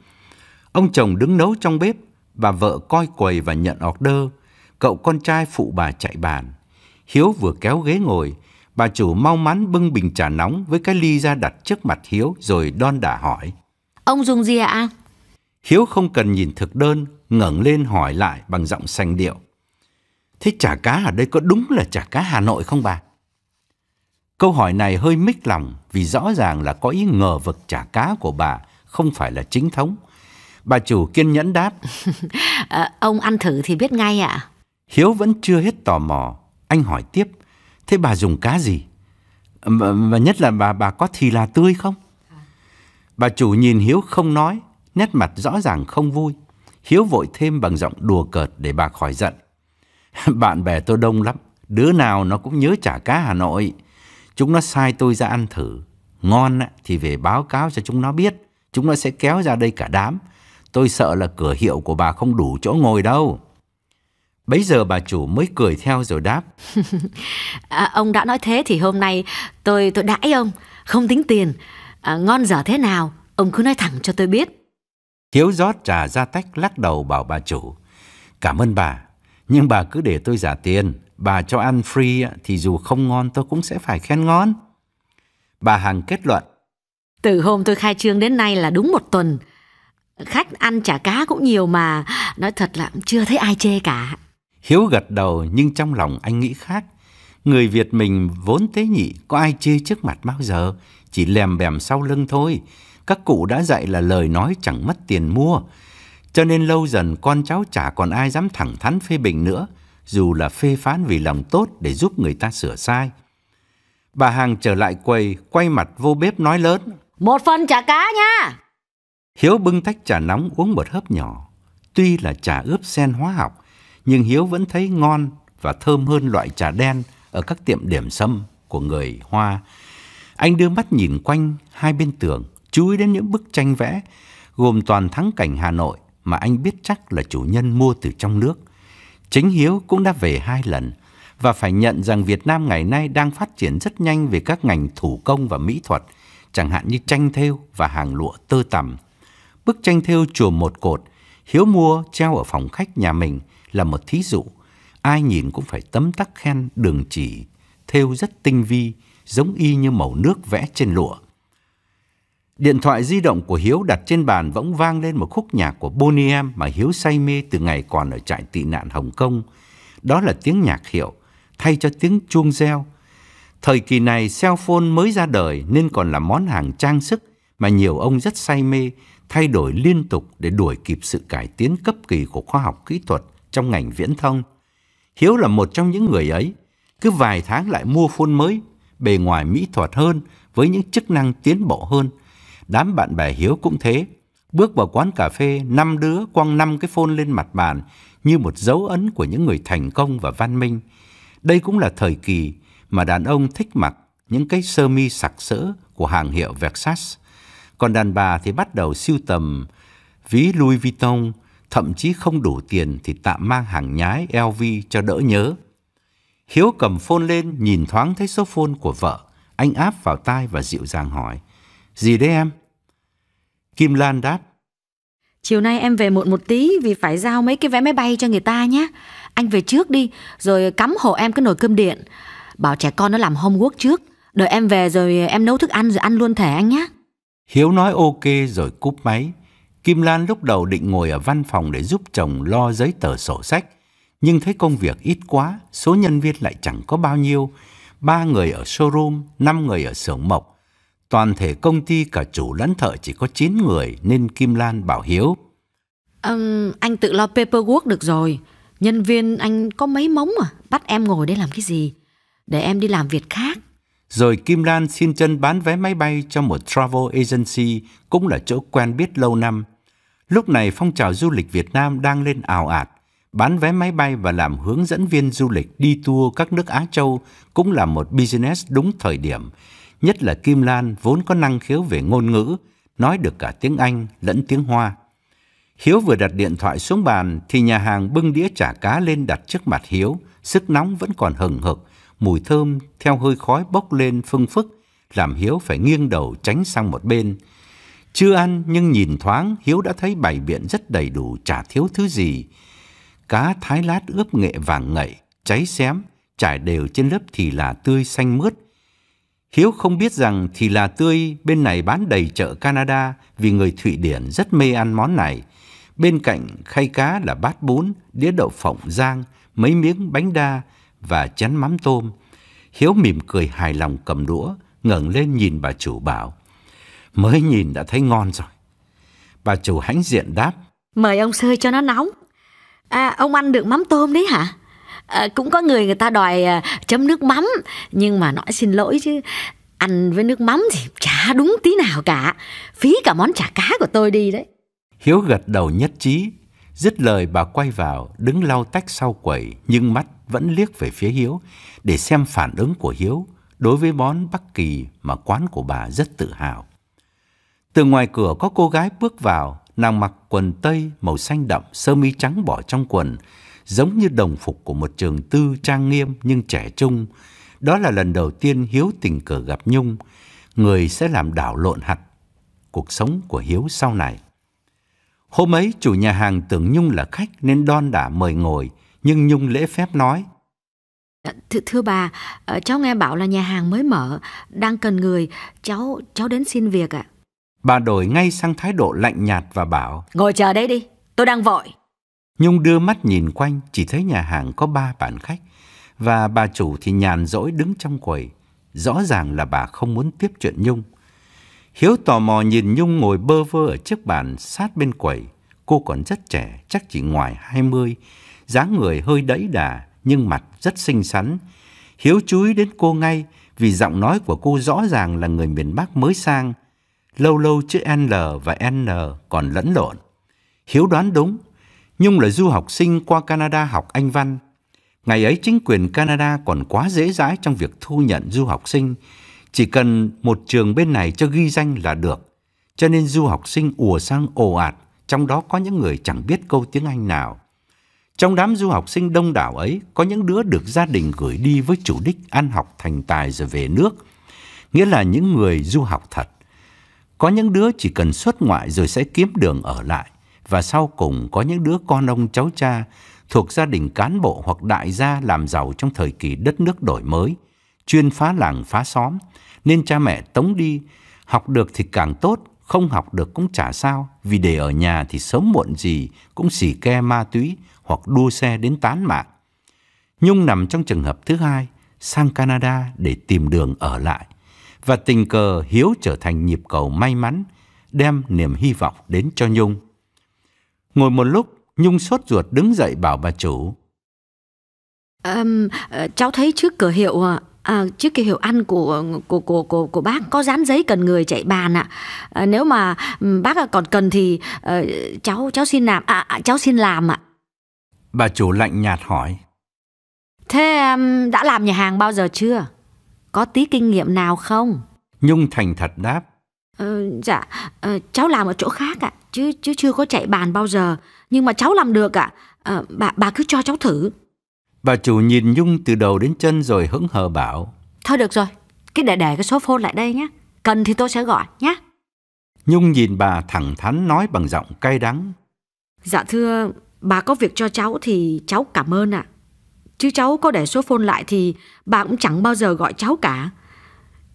Ông chồng đứng nấu trong bếp, Bà vợ coi quầy và nhận order, cậu con trai phụ bà chạy bàn. Hiếu vừa kéo ghế ngồi, bà chủ mau mắn bưng bình trà nóng với cái ly ra đặt trước mặt Hiếu rồi đon đả hỏi. Ông dùng gì ạ? À? Hiếu không cần nhìn thực đơn, ngẩng lên hỏi lại bằng giọng sành điệu. Thế chả cá ở đây có đúng là chả cá Hà Nội không bà? Câu hỏi này hơi mích lòng vì rõ ràng là có ý ngờ vực chả cá của bà không phải là chính thống Bà chủ kiên nhẫn đáp. à, *laughs* ông ăn thử thì biết ngay ạ. Hiếu vẫn chưa hết tò mò. Anh hỏi tiếp. Thế bà dùng cá gì? Và nhất là bà bà có thì là tươi không? Bà chủ nhìn Hiếu không nói, nét mặt rõ ràng không vui. Hiếu vội thêm bằng giọng đùa cợt để bà khỏi giận. *laughs* Bạn bè tôi đông lắm, đứa nào nó cũng nhớ chả cá Hà Nội. Chúng nó sai tôi ra ăn thử, ngon thì về báo cáo cho chúng nó biết, chúng nó sẽ kéo ra đây cả đám. Tôi sợ là cửa hiệu của bà không đủ chỗ ngồi đâu. Bấy giờ bà chủ mới cười theo rồi đáp. *laughs* à, ông đã nói thế thì hôm nay tôi tôi đãi ông, không tính tiền. À, ngon dở thế nào, ông cứ nói thẳng cho tôi biết. Thiếu rót trà ra tách lắc đầu bảo bà chủ. Cảm ơn bà, nhưng bà cứ để tôi giả tiền. Bà cho ăn free thì dù không ngon tôi cũng sẽ phải khen ngon. Bà Hằng kết luận. Từ hôm tôi khai trương đến nay là đúng một tuần khách ăn chả cá cũng nhiều mà nói thật là chưa thấy ai chê cả hiếu gật đầu nhưng trong lòng anh nghĩ khác người việt mình vốn tế nhị có ai chê trước mặt bao giờ chỉ lèm bèm sau lưng thôi các cụ đã dạy là lời nói chẳng mất tiền mua cho nên lâu dần con cháu chả còn ai dám thẳng thắn phê bình nữa dù là phê phán vì lòng tốt để giúp người ta sửa sai bà hàng trở lại quầy quay mặt vô bếp nói lớn một phần chả cá nha Hiếu bưng tách trà nóng uống một hớp nhỏ. Tuy là trà ướp sen hóa học, nhưng Hiếu vẫn thấy ngon và thơm hơn loại trà đen ở các tiệm điểm sâm của người Hoa. Anh đưa mắt nhìn quanh hai bên tường, chú ý đến những bức tranh vẽ gồm toàn thắng cảnh Hà Nội mà anh biết chắc là chủ nhân mua từ trong nước. Chính Hiếu cũng đã về hai lần và phải nhận rằng Việt Nam ngày nay đang phát triển rất nhanh về các ngành thủ công và mỹ thuật, chẳng hạn như tranh thêu và hàng lụa tơ tằm Bức tranh thêu chùa một cột, Hiếu mua treo ở phòng khách nhà mình là một thí dụ. Ai nhìn cũng phải tấm tắc khen đường chỉ, thêu rất tinh vi, giống y như màu nước vẽ trên lụa. Điện thoại di động của Hiếu đặt trên bàn võng vang lên một khúc nhạc của Bonnie M mà Hiếu say mê từ ngày còn ở trại tị nạn Hồng Kông. Đó là tiếng nhạc hiệu, thay cho tiếng chuông reo. Thời kỳ này cell phone mới ra đời nên còn là món hàng trang sức mà nhiều ông rất say mê thay đổi liên tục để đuổi kịp sự cải tiến cấp kỳ của khoa học kỹ thuật trong ngành viễn thông. Hiếu là một trong những người ấy, cứ vài tháng lại mua phone mới, bề ngoài mỹ thuật hơn với những chức năng tiến bộ hơn. Đám bạn bè Hiếu cũng thế, bước vào quán cà phê, năm đứa quăng năm cái phone lên mặt bàn như một dấu ấn của những người thành công và văn minh. Đây cũng là thời kỳ mà đàn ông thích mặc những cái sơ mi sặc sỡ của hàng hiệu Versace còn đàn bà thì bắt đầu siêu tầm ví Louis Vuitton, thậm chí không đủ tiền thì tạm mang hàng nhái LV cho đỡ nhớ. Hiếu cầm phone lên nhìn thoáng thấy số phone của vợ, anh áp vào tai và dịu dàng hỏi: "Gì đấy em?" Kim Lan đáp: Chiều nay em về muộn một tí vì phải giao mấy cái vé máy bay cho người ta nhé. Anh về trước đi, rồi cắm hộ em cái nồi cơm điện. Bảo trẻ con nó làm homework trước, đợi em về rồi em nấu thức ăn rồi ăn luôn thể anh nhé. Hiếu nói ok rồi cúp máy. Kim Lan lúc đầu định ngồi ở văn phòng để giúp chồng lo giấy tờ sổ sách, nhưng thấy công việc ít quá, số nhân viên lại chẳng có bao nhiêu. Ba người ở showroom, năm người ở xưởng mộc. Toàn thể công ty cả chủ lẫn thợ chỉ có 9 người nên Kim Lan bảo Hiếu. Um, anh tự lo paperwork được rồi. Nhân viên anh có mấy mống à? Bắt em ngồi đây làm cái gì? Để em đi làm việc khác. Rồi Kim Lan xin chân bán vé máy bay cho một travel agency cũng là chỗ quen biết lâu năm. Lúc này phong trào du lịch Việt Nam đang lên ảo ạt. Bán vé máy bay và làm hướng dẫn viên du lịch đi tour các nước Á Châu cũng là một business đúng thời điểm. Nhất là Kim Lan vốn có năng khiếu về ngôn ngữ, nói được cả tiếng Anh lẫn tiếng Hoa. Hiếu vừa đặt điện thoại xuống bàn thì nhà hàng bưng đĩa chả cá lên đặt trước mặt Hiếu, sức nóng vẫn còn hừng hực mùi thơm theo hơi khói bốc lên phưng phức, làm Hiếu phải nghiêng đầu tránh sang một bên. Chưa ăn nhưng nhìn thoáng Hiếu đã thấy bày biện rất đầy đủ chả thiếu thứ gì. Cá thái lát ướp nghệ vàng ngậy, cháy xém, trải đều trên lớp thì là tươi xanh mướt. Hiếu không biết rằng thì là tươi bên này bán đầy chợ Canada vì người Thụy Điển rất mê ăn món này. Bên cạnh khay cá là bát bún, đĩa đậu phộng rang, mấy miếng bánh đa và chén mắm tôm. Hiếu mỉm cười hài lòng cầm đũa, ngẩng lên nhìn bà chủ bảo. Mới nhìn đã thấy ngon rồi. Bà chủ hãnh diện đáp. Mời ông sơi cho nó nóng. À, ông ăn được mắm tôm đấy hả? À, cũng có người người ta đòi à, chấm nước mắm nhưng mà nói xin lỗi chứ ăn với nước mắm thì chả đúng tí nào cả phí cả món chả cá của tôi đi đấy hiếu gật đầu nhất trí Dứt lời bà quay vào, đứng lau tách sau quầy, nhưng mắt vẫn liếc về phía Hiếu để xem phản ứng của Hiếu đối với món Bắc Kỳ mà quán của bà rất tự hào. Từ ngoài cửa có cô gái bước vào, nàng mặc quần tây màu xanh đậm, sơ mi trắng bỏ trong quần, giống như đồng phục của một trường tư trang nghiêm nhưng trẻ trung. Đó là lần đầu tiên Hiếu tình cờ gặp Nhung, người sẽ làm đảo lộn hạt cuộc sống của Hiếu sau này. Hôm ấy chủ nhà hàng tưởng Nhung là khách nên đon đã mời ngồi, nhưng Nhung lễ phép nói. Ờ, th thưa bà, ờ, cháu nghe bảo là nhà hàng mới mở, đang cần người, cháu cháu đến xin việc ạ. Bà đổi ngay sang thái độ lạnh nhạt và bảo. Ngồi chờ đấy đi, tôi đang vội. Nhung đưa mắt nhìn quanh chỉ thấy nhà hàng có ba bàn khách và bà chủ thì nhàn rỗi đứng trong quầy. Rõ ràng là bà không muốn tiếp chuyện Nhung. Hiếu tò mò nhìn Nhung ngồi bơ vơ ở chiếc bàn sát bên quầy. Cô còn rất trẻ, chắc chỉ ngoài 20, dáng người hơi đẫy đà nhưng mặt rất xinh xắn. Hiếu chú ý đến cô ngay vì giọng nói của cô rõ ràng là người miền Bắc mới sang. Lâu lâu chữ N và N còn lẫn lộn. Hiếu đoán đúng, Nhung là du học sinh qua Canada học Anh văn. Ngày ấy chính quyền Canada còn quá dễ dãi trong việc thu nhận du học sinh chỉ cần một trường bên này cho ghi danh là được. Cho nên du học sinh ùa sang ồ ạt, trong đó có những người chẳng biết câu tiếng Anh nào. Trong đám du học sinh đông đảo ấy, có những đứa được gia đình gửi đi với chủ đích ăn học thành tài rồi về nước, nghĩa là những người du học thật. Có những đứa chỉ cần xuất ngoại rồi sẽ kiếm đường ở lại, và sau cùng có những đứa con ông cháu cha thuộc gia đình cán bộ hoặc đại gia làm giàu trong thời kỳ đất nước đổi mới, chuyên phá làng phá xóm, nên cha mẹ tống đi, học được thì càng tốt, không học được cũng chả sao, vì để ở nhà thì sớm muộn gì cũng xì ke ma túy hoặc đua xe đến tán mạng. Nhung nằm trong trường hợp thứ hai, sang Canada để tìm đường ở lại. Và tình cờ Hiếu trở thành nhịp cầu may mắn, đem niềm hy vọng đến cho Nhung. Ngồi một lúc, Nhung sốt ruột đứng dậy bảo bà chủ. Um, cháu thấy trước cửa hiệu ạ à, chiếc cái hiệu ăn của của của của của bác có dán giấy cần người chạy bàn ạ. À. à, nếu mà ừ, bác còn cần thì à, cháu cháu xin làm à, à cháu xin làm ạ. À. Bà chủ lạnh nhạt hỏi. Thế đã làm nhà hàng bao giờ chưa? Có tí kinh nghiệm nào không? Nhung thành thật đáp. Ờ, dạ, ờ, cháu làm ở chỗ khác ạ, chứ chứ chưa có chạy bàn bao giờ, nhưng mà cháu làm được ạ. À. bà bà cứ cho cháu thử. Bà chủ nhìn Nhung từ đầu đến chân rồi hững hờ bảo. Thôi được rồi, cái để để cái số phone lại đây nhé. Cần thì tôi sẽ gọi nhé. Nhung nhìn bà thẳng thắn nói bằng giọng cay đắng. Dạ thưa, bà có việc cho cháu thì cháu cảm ơn ạ. Chứ cháu có để số phone lại thì bà cũng chẳng bao giờ gọi cháu cả.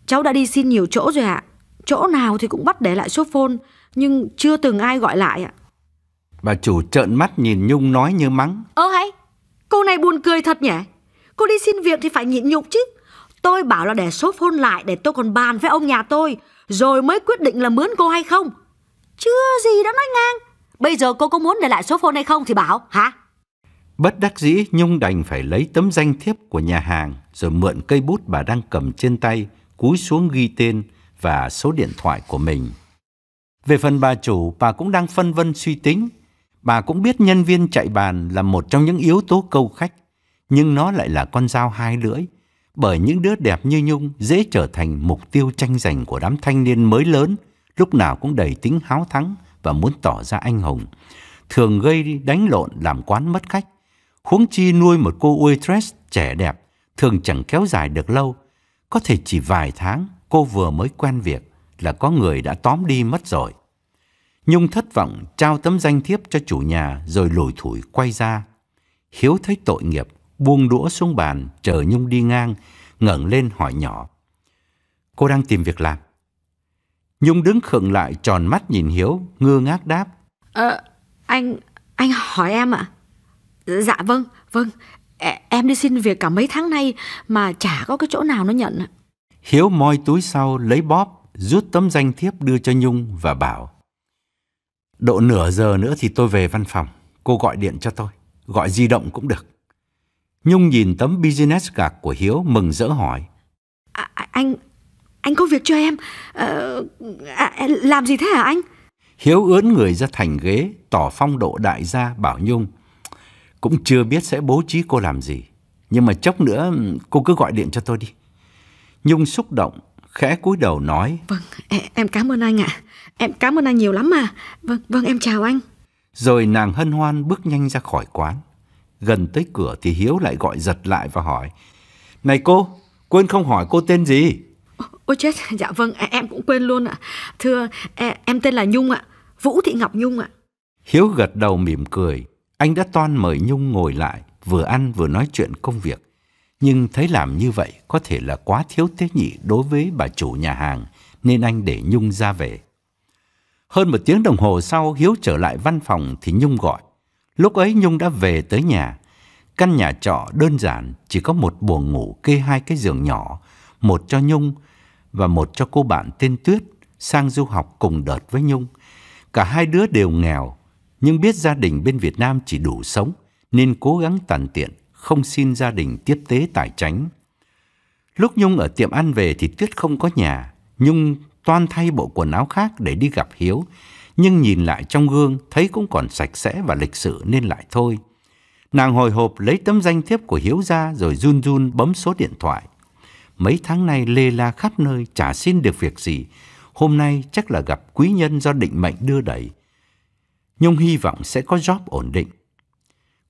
Cháu đã đi xin nhiều chỗ rồi ạ. Chỗ nào thì cũng bắt để lại số phone, nhưng chưa từng ai gọi lại ạ. Bà chủ trợn mắt nhìn Nhung nói như mắng. Ơ hay, Cô này buồn cười thật nhỉ Cô đi xin việc thì phải nhịn nhục chứ Tôi bảo là để số phone lại để tôi còn bàn với ông nhà tôi Rồi mới quyết định là mướn cô hay không Chưa gì đã nói ngang Bây giờ cô có muốn để lại số phone hay không thì bảo hả Bất đắc dĩ Nhung đành phải lấy tấm danh thiếp của nhà hàng Rồi mượn cây bút bà đang cầm trên tay Cúi xuống ghi tên và số điện thoại của mình Về phần bà chủ, bà cũng đang phân vân suy tính Bà cũng biết nhân viên chạy bàn là một trong những yếu tố câu khách, nhưng nó lại là con dao hai lưỡi, bởi những đứa đẹp như Nhung dễ trở thành mục tiêu tranh giành của đám thanh niên mới lớn, lúc nào cũng đầy tính háo thắng và muốn tỏ ra anh hùng, thường gây đánh lộn làm quán mất khách. Huống chi nuôi một cô waitress trẻ đẹp thường chẳng kéo dài được lâu, có thể chỉ vài tháng cô vừa mới quen việc là có người đã tóm đi mất rồi. Nhung thất vọng trao tấm danh thiếp cho chủ nhà rồi lủi thủi quay ra. Hiếu thấy tội nghiệp, buông đũa xuống bàn, chờ Nhung đi ngang, ngẩng lên hỏi nhỏ. Cô đang tìm việc làm. Nhung đứng khựng lại tròn mắt nhìn Hiếu, ngơ ngác đáp. Ờ, anh, anh hỏi em ạ? Dạ vâng, vâng, em đi xin việc cả mấy tháng nay mà chả có cái chỗ nào nó nhận Hiếu moi túi sau lấy bóp, rút tấm danh thiếp đưa cho Nhung và bảo. Độ nửa giờ nữa thì tôi về văn phòng. Cô gọi điện cho tôi. Gọi di động cũng được. Nhung nhìn tấm business card của Hiếu mừng rỡ hỏi. À, à anh, anh có việc cho em. À, à, làm gì thế hả anh? Hiếu ướn người ra thành ghế, tỏ phong độ đại gia bảo Nhung. Cũng chưa biết sẽ bố trí cô làm gì. Nhưng mà chốc nữa ừ, cô cứ gọi điện cho tôi đi. Nhung xúc động, khẽ cúi đầu nói. Vâng, em cảm ơn anh ạ. À. Em cảm ơn anh nhiều lắm mà. Vâng, vâng em chào anh. Rồi nàng hân hoan bước nhanh ra khỏi quán. Gần tới cửa thì Hiếu lại gọi giật lại và hỏi. Này cô, quên không hỏi cô tên gì? Ôi chết, dạ vâng, em cũng quên luôn ạ. Thưa, e, em tên là Nhung ạ. Vũ Thị Ngọc Nhung ạ. Hiếu gật đầu mỉm cười. Anh đã toan mời Nhung ngồi lại, vừa ăn vừa nói chuyện công việc. Nhưng thấy làm như vậy có thể là quá thiếu tế nhị đối với bà chủ nhà hàng, nên anh để Nhung ra về. Hơn một tiếng đồng hồ sau Hiếu trở lại văn phòng thì Nhung gọi. Lúc ấy Nhung đã về tới nhà. Căn nhà trọ đơn giản chỉ có một buồng ngủ kê hai cái giường nhỏ, một cho Nhung và một cho cô bạn tên Tuyết sang du học cùng đợt với Nhung. Cả hai đứa đều nghèo, nhưng biết gia đình bên Việt Nam chỉ đủ sống nên cố gắng tàn tiện, không xin gia đình tiếp tế tài chính Lúc Nhung ở tiệm ăn về thì Tuyết không có nhà, Nhung toan thay bộ quần áo khác để đi gặp Hiếu, nhưng nhìn lại trong gương thấy cũng còn sạch sẽ và lịch sự nên lại thôi. Nàng hồi hộp lấy tấm danh thiếp của Hiếu ra rồi run run bấm số điện thoại. Mấy tháng nay lê la khắp nơi chả xin được việc gì. Hôm nay chắc là gặp quý nhân do định mệnh đưa đẩy. Nhung hy vọng sẽ có job ổn định.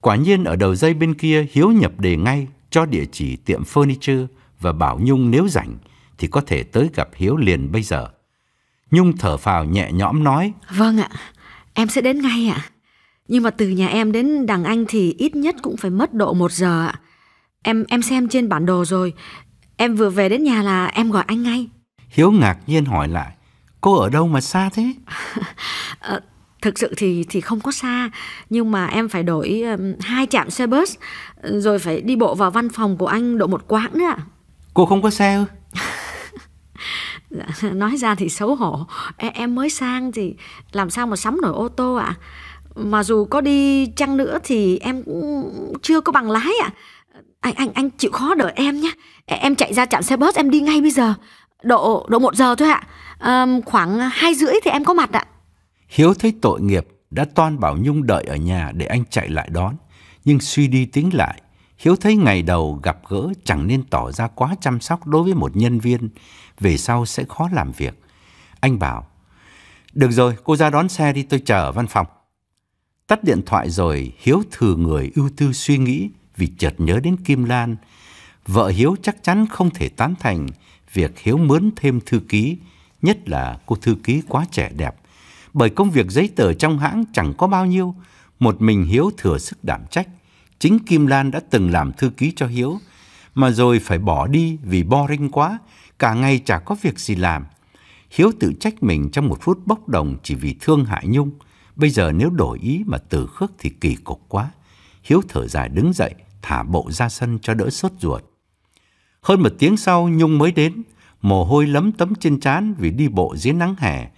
Quả nhiên ở đầu dây bên kia Hiếu nhập đề ngay cho địa chỉ tiệm furniture và bảo Nhung nếu rảnh thì có thể tới gặp Hiếu liền bây giờ. Nhung thở phào nhẹ nhõm nói. Vâng ạ, em sẽ đến ngay ạ. Nhưng mà từ nhà em đến đằng anh thì ít nhất cũng phải mất độ một giờ ạ. Em em xem trên bản đồ rồi. Em vừa về đến nhà là em gọi anh ngay. Hiếu ngạc nhiên hỏi lại, cô ở đâu mà xa thế? *laughs* Ờ, thực sự thì thì không có xa, nhưng mà em phải đổi um, hai trạm xe bus rồi phải đi bộ vào văn phòng của anh độ một quãng nữa ạ. Cô không có xe ư? *laughs* *laughs* nói ra thì xấu hổ em, em mới sang thì làm sao mà sắm nổi ô tô ạ à? mà dù có đi chăng nữa thì em cũng chưa có bằng lái ạ à. anh anh anh chịu khó đợi em nhé em chạy ra chặn xe bus em đi ngay bây giờ độ độ một giờ thôi ạ à. à, khoảng hai rưỡi thì em có mặt ạ à. hiếu thấy tội nghiệp đã toan bảo nhung đợi ở nhà để anh chạy lại đón nhưng suy đi tính lại hiếu thấy ngày đầu gặp gỡ chẳng nên tỏ ra quá chăm sóc đối với một nhân viên về sau sẽ khó làm việc. Anh bảo, được rồi, cô ra đón xe đi tôi chờ ở văn phòng. Tắt điện thoại rồi, Hiếu thừa người ưu tư suy nghĩ vì chợt nhớ đến Kim Lan. Vợ Hiếu chắc chắn không thể tán thành việc Hiếu mướn thêm thư ký, nhất là cô thư ký quá trẻ đẹp. Bởi công việc giấy tờ trong hãng chẳng có bao nhiêu, một mình Hiếu thừa sức đảm trách. Chính Kim Lan đã từng làm thư ký cho Hiếu, mà rồi phải bỏ đi vì boring quá, cả ngày chả có việc gì làm. Hiếu tự trách mình trong một phút bốc đồng chỉ vì thương hại Nhung. Bây giờ nếu đổi ý mà từ khước thì kỳ cục quá. Hiếu thở dài đứng dậy, thả bộ ra sân cho đỡ sốt ruột. Hơn một tiếng sau Nhung mới đến, mồ hôi lấm tấm trên trán vì đi bộ dưới nắng hè.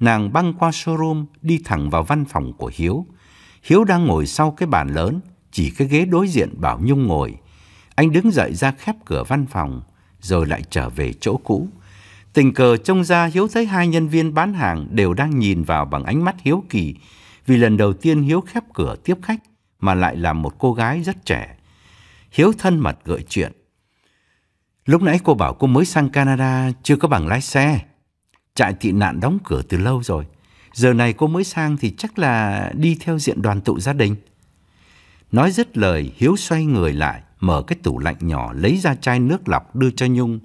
Nàng băng qua showroom đi thẳng vào văn phòng của Hiếu. Hiếu đang ngồi sau cái bàn lớn, chỉ cái ghế đối diện bảo Nhung ngồi. Anh đứng dậy ra khép cửa văn phòng rồi lại trở về chỗ cũ. Tình cờ trông ra Hiếu thấy hai nhân viên bán hàng đều đang nhìn vào bằng ánh mắt hiếu kỳ, vì lần đầu tiên Hiếu khép cửa tiếp khách mà lại là một cô gái rất trẻ. Hiếu thân mật gợi chuyện. Lúc nãy cô bảo cô mới sang Canada chưa có bằng lái xe. Trại tị nạn đóng cửa từ lâu rồi. Giờ này cô mới sang thì chắc là đi theo diện đoàn tụ gia đình. Nói dứt lời, Hiếu xoay người lại, mở cái tủ lạnh nhỏ lấy ra chai nước lọc đưa cho Nhung.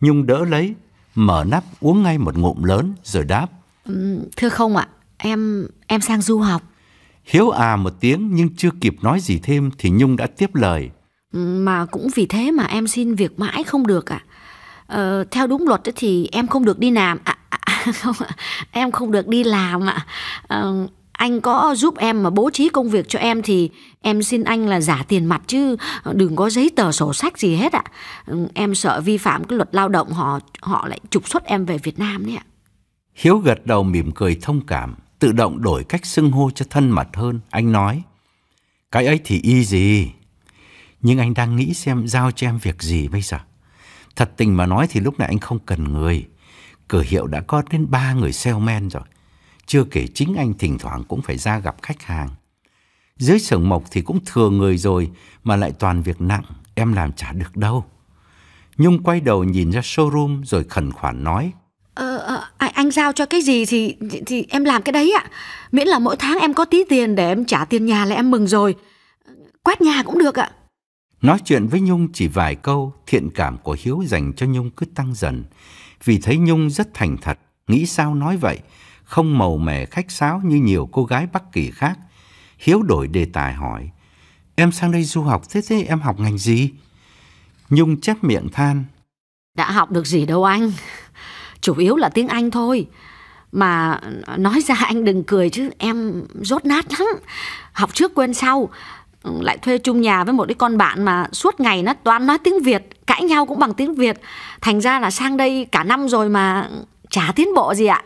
Nhung đỡ lấy, mở nắp uống ngay một ngụm lớn rồi đáp. Ừ, thưa không ạ, em em sang du học. Hiếu à một tiếng nhưng chưa kịp nói gì thêm thì Nhung đã tiếp lời. Ừ, mà cũng vì thế mà em xin việc mãi không được ạ. À. Ờ, theo đúng luật thì em không được đi làm, à, à, à không, em không được đi làm ạ. Ờ, anh có giúp em mà bố trí công việc cho em thì em xin anh là giả tiền mặt chứ đừng có giấy tờ sổ sách gì hết ạ. Em sợ vi phạm cái luật lao động họ họ lại trục xuất em về Việt Nam đấy ạ. Hiếu gật đầu mỉm cười thông cảm, tự động đổi cách xưng hô cho thân mật hơn, anh nói: "Cái ấy thì y gì? Nhưng anh đang nghĩ xem giao cho em việc gì bây giờ. Thật tình mà nói thì lúc này anh không cần người." Cửa hiệu đã có đến ba người salesman rồi chưa kể chính anh thỉnh thoảng cũng phải ra gặp khách hàng. Dưới sưởng mộc thì cũng thừa người rồi mà lại toàn việc nặng, em làm chả được đâu. Nhung quay đầu nhìn ra showroom rồi khẩn khoản nói. Ờ, ờ, à, anh giao cho cái gì thì thì em làm cái đấy ạ. Miễn là mỗi tháng em có tí tiền để em trả tiền nhà là em mừng rồi. Quét nhà cũng được ạ. Nói chuyện với Nhung chỉ vài câu, thiện cảm của Hiếu dành cho Nhung cứ tăng dần. Vì thấy Nhung rất thành thật, nghĩ sao nói vậy, không màu mè khách sáo như nhiều cô gái Bắc Kỳ khác. Hiếu đổi đề tài hỏi, em sang đây du học thế thế em học ngành gì? Nhung chép miệng than. Đã học được gì đâu anh, chủ yếu là tiếng Anh thôi. Mà nói ra anh đừng cười chứ em rốt nát lắm, học trước quên sau. Lại thuê chung nhà với một đứa con bạn mà suốt ngày nó toán nói tiếng Việt, cãi nhau cũng bằng tiếng Việt. Thành ra là sang đây cả năm rồi mà chả tiến bộ gì ạ.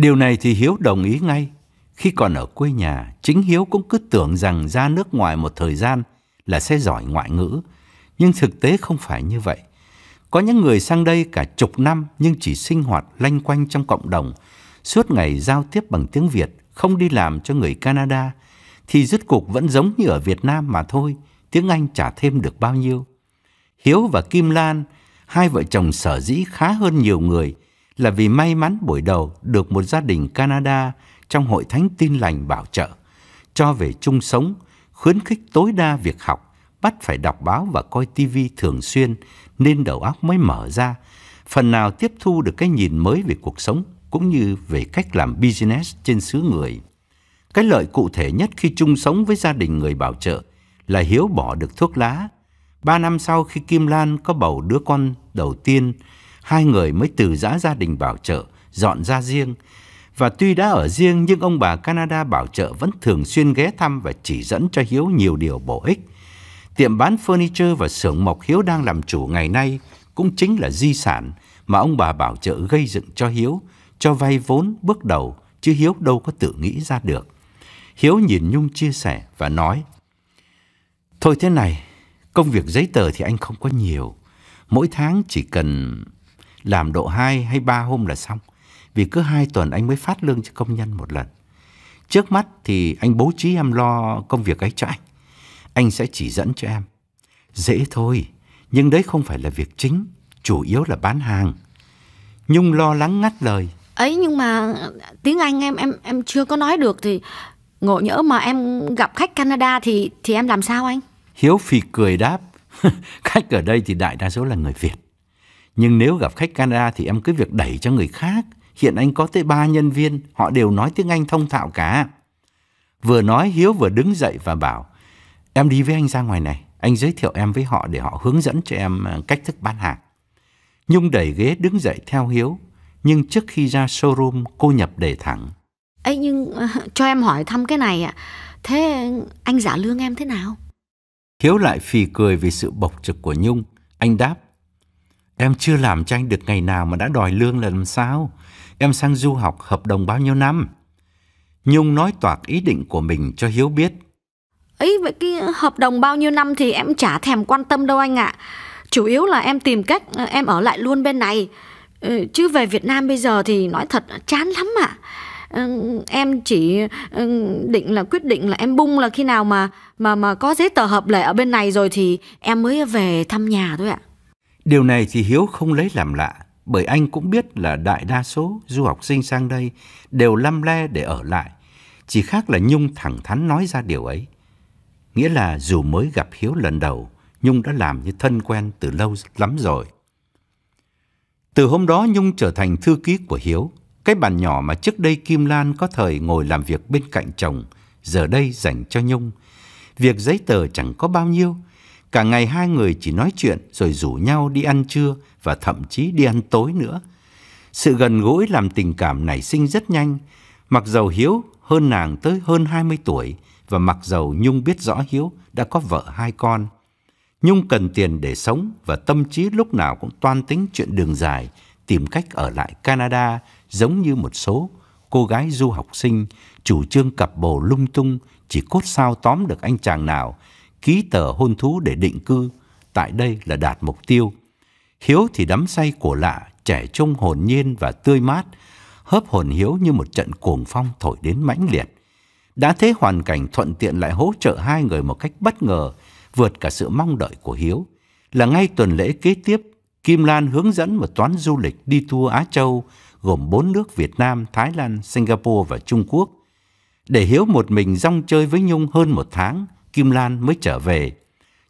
Điều này thì Hiếu đồng ý ngay. Khi còn ở quê nhà, chính Hiếu cũng cứ tưởng rằng ra nước ngoài một thời gian là sẽ giỏi ngoại ngữ. Nhưng thực tế không phải như vậy. Có những người sang đây cả chục năm nhưng chỉ sinh hoạt lanh quanh trong cộng đồng, suốt ngày giao tiếp bằng tiếng Việt, không đi làm cho người Canada, thì rốt cục vẫn giống như ở Việt Nam mà thôi, tiếng Anh chả thêm được bao nhiêu. Hiếu và Kim Lan, hai vợ chồng sở dĩ khá hơn nhiều người, là vì may mắn buổi đầu được một gia đình Canada trong hội thánh tin lành bảo trợ, cho về chung sống, khuyến khích tối đa việc học, bắt phải đọc báo và coi tivi thường xuyên nên đầu óc mới mở ra, phần nào tiếp thu được cái nhìn mới về cuộc sống cũng như về cách làm business trên xứ người. Cái lợi cụ thể nhất khi chung sống với gia đình người bảo trợ là hiếu bỏ được thuốc lá. Ba năm sau khi Kim Lan có bầu đứa con đầu tiên, hai người mới từ giã gia đình bảo trợ, dọn ra riêng. Và tuy đã ở riêng nhưng ông bà Canada bảo trợ vẫn thường xuyên ghé thăm và chỉ dẫn cho Hiếu nhiều điều bổ ích. Tiệm bán furniture và xưởng mộc Hiếu đang làm chủ ngày nay cũng chính là di sản mà ông bà bảo trợ gây dựng cho Hiếu, cho vay vốn bước đầu, chứ Hiếu đâu có tự nghĩ ra được. Hiếu nhìn Nhung chia sẻ và nói, Thôi thế này, công việc giấy tờ thì anh không có nhiều. Mỗi tháng chỉ cần làm độ 2 hay 3 hôm là xong, vì cứ 2 tuần anh mới phát lương cho công nhân một lần. Trước mắt thì anh bố trí em lo công việc ấy cho anh. Anh sẽ chỉ dẫn cho em. Dễ thôi, nhưng đấy không phải là việc chính, chủ yếu là bán hàng. Nhung lo lắng ngắt lời. Ấy nhưng mà tiếng Anh em em em chưa có nói được thì ngộ nhỡ mà em gặp khách Canada thì thì em làm sao anh? Hiếu phì cười đáp, *laughs* khách ở đây thì đại đa số là người Việt. Nhưng nếu gặp khách Canada thì em cứ việc đẩy cho người khác. Hiện anh có tới ba nhân viên, họ đều nói tiếng Anh thông thạo cả. Vừa nói Hiếu vừa đứng dậy và bảo, em đi với anh ra ngoài này, anh giới thiệu em với họ để họ hướng dẫn cho em ờ, cách thức bán hàng. Nhung đẩy ghế đứng dậy theo Hiếu, nhưng trước khi ra showroom cô nhập đề thẳng. ấy nhưng ờ, cho em hỏi thăm cái này ạ, thế anh giả lương em thế nào? Hiếu lại phì cười vì sự bộc trực của Nhung, anh đáp Em chưa làm cho anh được ngày nào mà đã đòi lương là làm sao? Em sang du học hợp đồng bao nhiêu năm? Nhung nói toạc ý định của mình cho Hiếu biết. Ấy vậy cái hợp đồng bao nhiêu năm thì em chả thèm quan tâm đâu anh ạ. Chủ yếu là em tìm cách ờ, em ở lại luôn bên này. Ờ, chứ về Việt Nam bây giờ thì nói thật chán lắm ạ. Ờ, em chỉ định là quyết định là em bung là khi nào mà mà mà có giấy tờ hợp lệ ở bên này rồi thì em mới về thăm nhà thôi ạ. À. Điều này thì Hiếu không lấy làm lạ, bởi anh cũng biết là đại đa số du học sinh sang đây đều lăm le để ở lại, chỉ khác là Nhung thẳng thắn nói ra điều ấy. Nghĩa là dù mới gặp Hiếu lần đầu, Nhung đã làm như thân quen từ lâu lắm rồi. Từ hôm đó Nhung trở thành thư ký của Hiếu, cái bàn nhỏ mà trước đây Kim Lan có thời ngồi làm việc bên cạnh chồng, giờ đây dành cho Nhung. Việc giấy tờ chẳng có bao nhiêu, Cả ngày hai người chỉ nói chuyện rồi rủ nhau đi ăn trưa và thậm chí đi ăn tối nữa. Sự gần gũi làm tình cảm nảy sinh rất nhanh. Mặc dầu Hiếu hơn nàng tới hơn 20 tuổi và mặc dầu Nhung biết rõ Hiếu đã có vợ hai con. Nhung cần tiền để sống và tâm trí lúc nào cũng toan tính chuyện đường dài, tìm cách ở lại Canada giống như một số cô gái du học sinh, chủ trương cặp bồ lung tung, chỉ cốt sao tóm được anh chàng nào ký tờ hôn thú để định cư, tại đây là đạt mục tiêu. Hiếu thì đắm say cổ lạ, trẻ trung hồn nhiên và tươi mát, hớp hồn Hiếu như một trận cuồng phong thổi đến mãnh liệt. Đã thế hoàn cảnh thuận tiện lại hỗ trợ hai người một cách bất ngờ, vượt cả sự mong đợi của Hiếu. Là ngay tuần lễ kế tiếp, Kim Lan hướng dẫn một toán du lịch đi tour Á Châu gồm bốn nước Việt Nam, Thái Lan, Singapore và Trung Quốc. Để Hiếu một mình rong chơi với Nhung hơn một tháng – Kim Lan mới trở về.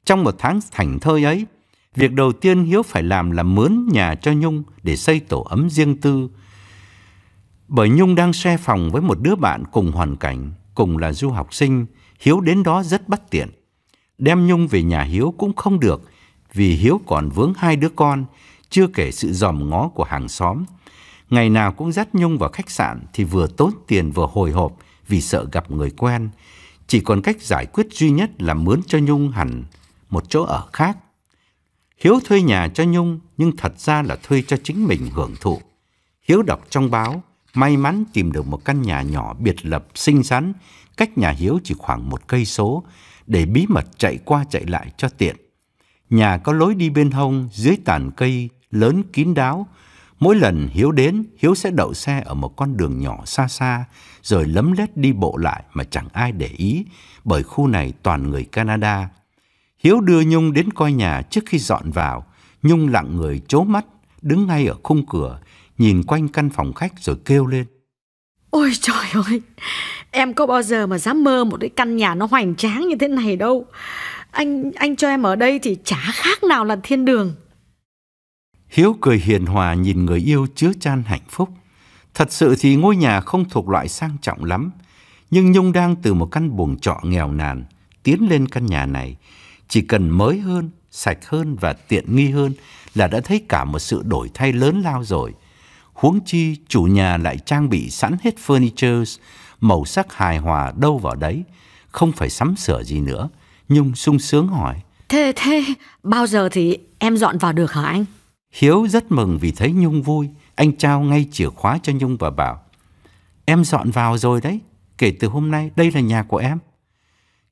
Trong một tháng thành thơ ấy, việc đầu tiên Hiếu phải làm là mướn nhà cho Nhung để xây tổ ấm riêng tư. Bởi Nhung đang xe phòng với một đứa bạn cùng hoàn cảnh, cùng là du học sinh, Hiếu đến đó rất bất tiện. Đem Nhung về nhà Hiếu cũng không được, vì Hiếu còn vướng hai đứa con, chưa kể sự dòm ngó của hàng xóm. Ngày nào cũng dắt Nhung vào khách sạn thì vừa tốn tiền vừa hồi hộp vì sợ gặp người quen. Chỉ còn cách giải quyết duy nhất là mướn cho Nhung hẳn một chỗ ở khác. Hiếu thuê nhà cho Nhung nhưng thật ra là thuê cho chính mình hưởng thụ. Hiếu đọc trong báo, may mắn tìm được một căn nhà nhỏ biệt lập xinh xắn, cách nhà Hiếu chỉ khoảng một cây số, để bí mật chạy qua chạy lại cho tiện. Nhà có lối đi bên hông dưới tàn cây lớn kín đáo, Mỗi lần Hiếu đến, Hiếu sẽ đậu xe ở một con đường nhỏ xa xa, rồi lấm lét đi bộ lại mà chẳng ai để ý, bởi khu này toàn người Canada. Hiếu đưa Nhung đến coi nhà trước khi dọn vào. Nhung lặng người chố mắt, đứng ngay ở khung cửa, nhìn quanh căn phòng khách rồi kêu lên. Ôi trời ơi, em có bao giờ mà dám mơ một cái căn nhà nó hoành tráng như thế này đâu. Anh anh cho em ở đây thì chả khác nào là thiên đường. Hiếu cười hiền hòa nhìn người yêu chứa chan hạnh phúc. Thật sự thì ngôi nhà không thuộc loại sang trọng lắm, nhưng Nhung đang từ một căn buồng trọ nghèo nàn tiến lên căn nhà này, chỉ cần mới hơn, sạch hơn và tiện nghi hơn là đã thấy cả một sự đổi thay lớn lao rồi. Huống chi chủ nhà lại trang bị sẵn hết furnitures, màu sắc hài hòa đâu vào đấy, không phải sắm sửa gì nữa. Nhung sung sướng hỏi. Thế thế, bao giờ thì em dọn vào được hả anh? Hiếu rất mừng vì thấy Nhung vui, anh trao ngay chìa khóa cho Nhung và bảo: "Em dọn vào rồi đấy, kể từ hôm nay đây là nhà của em."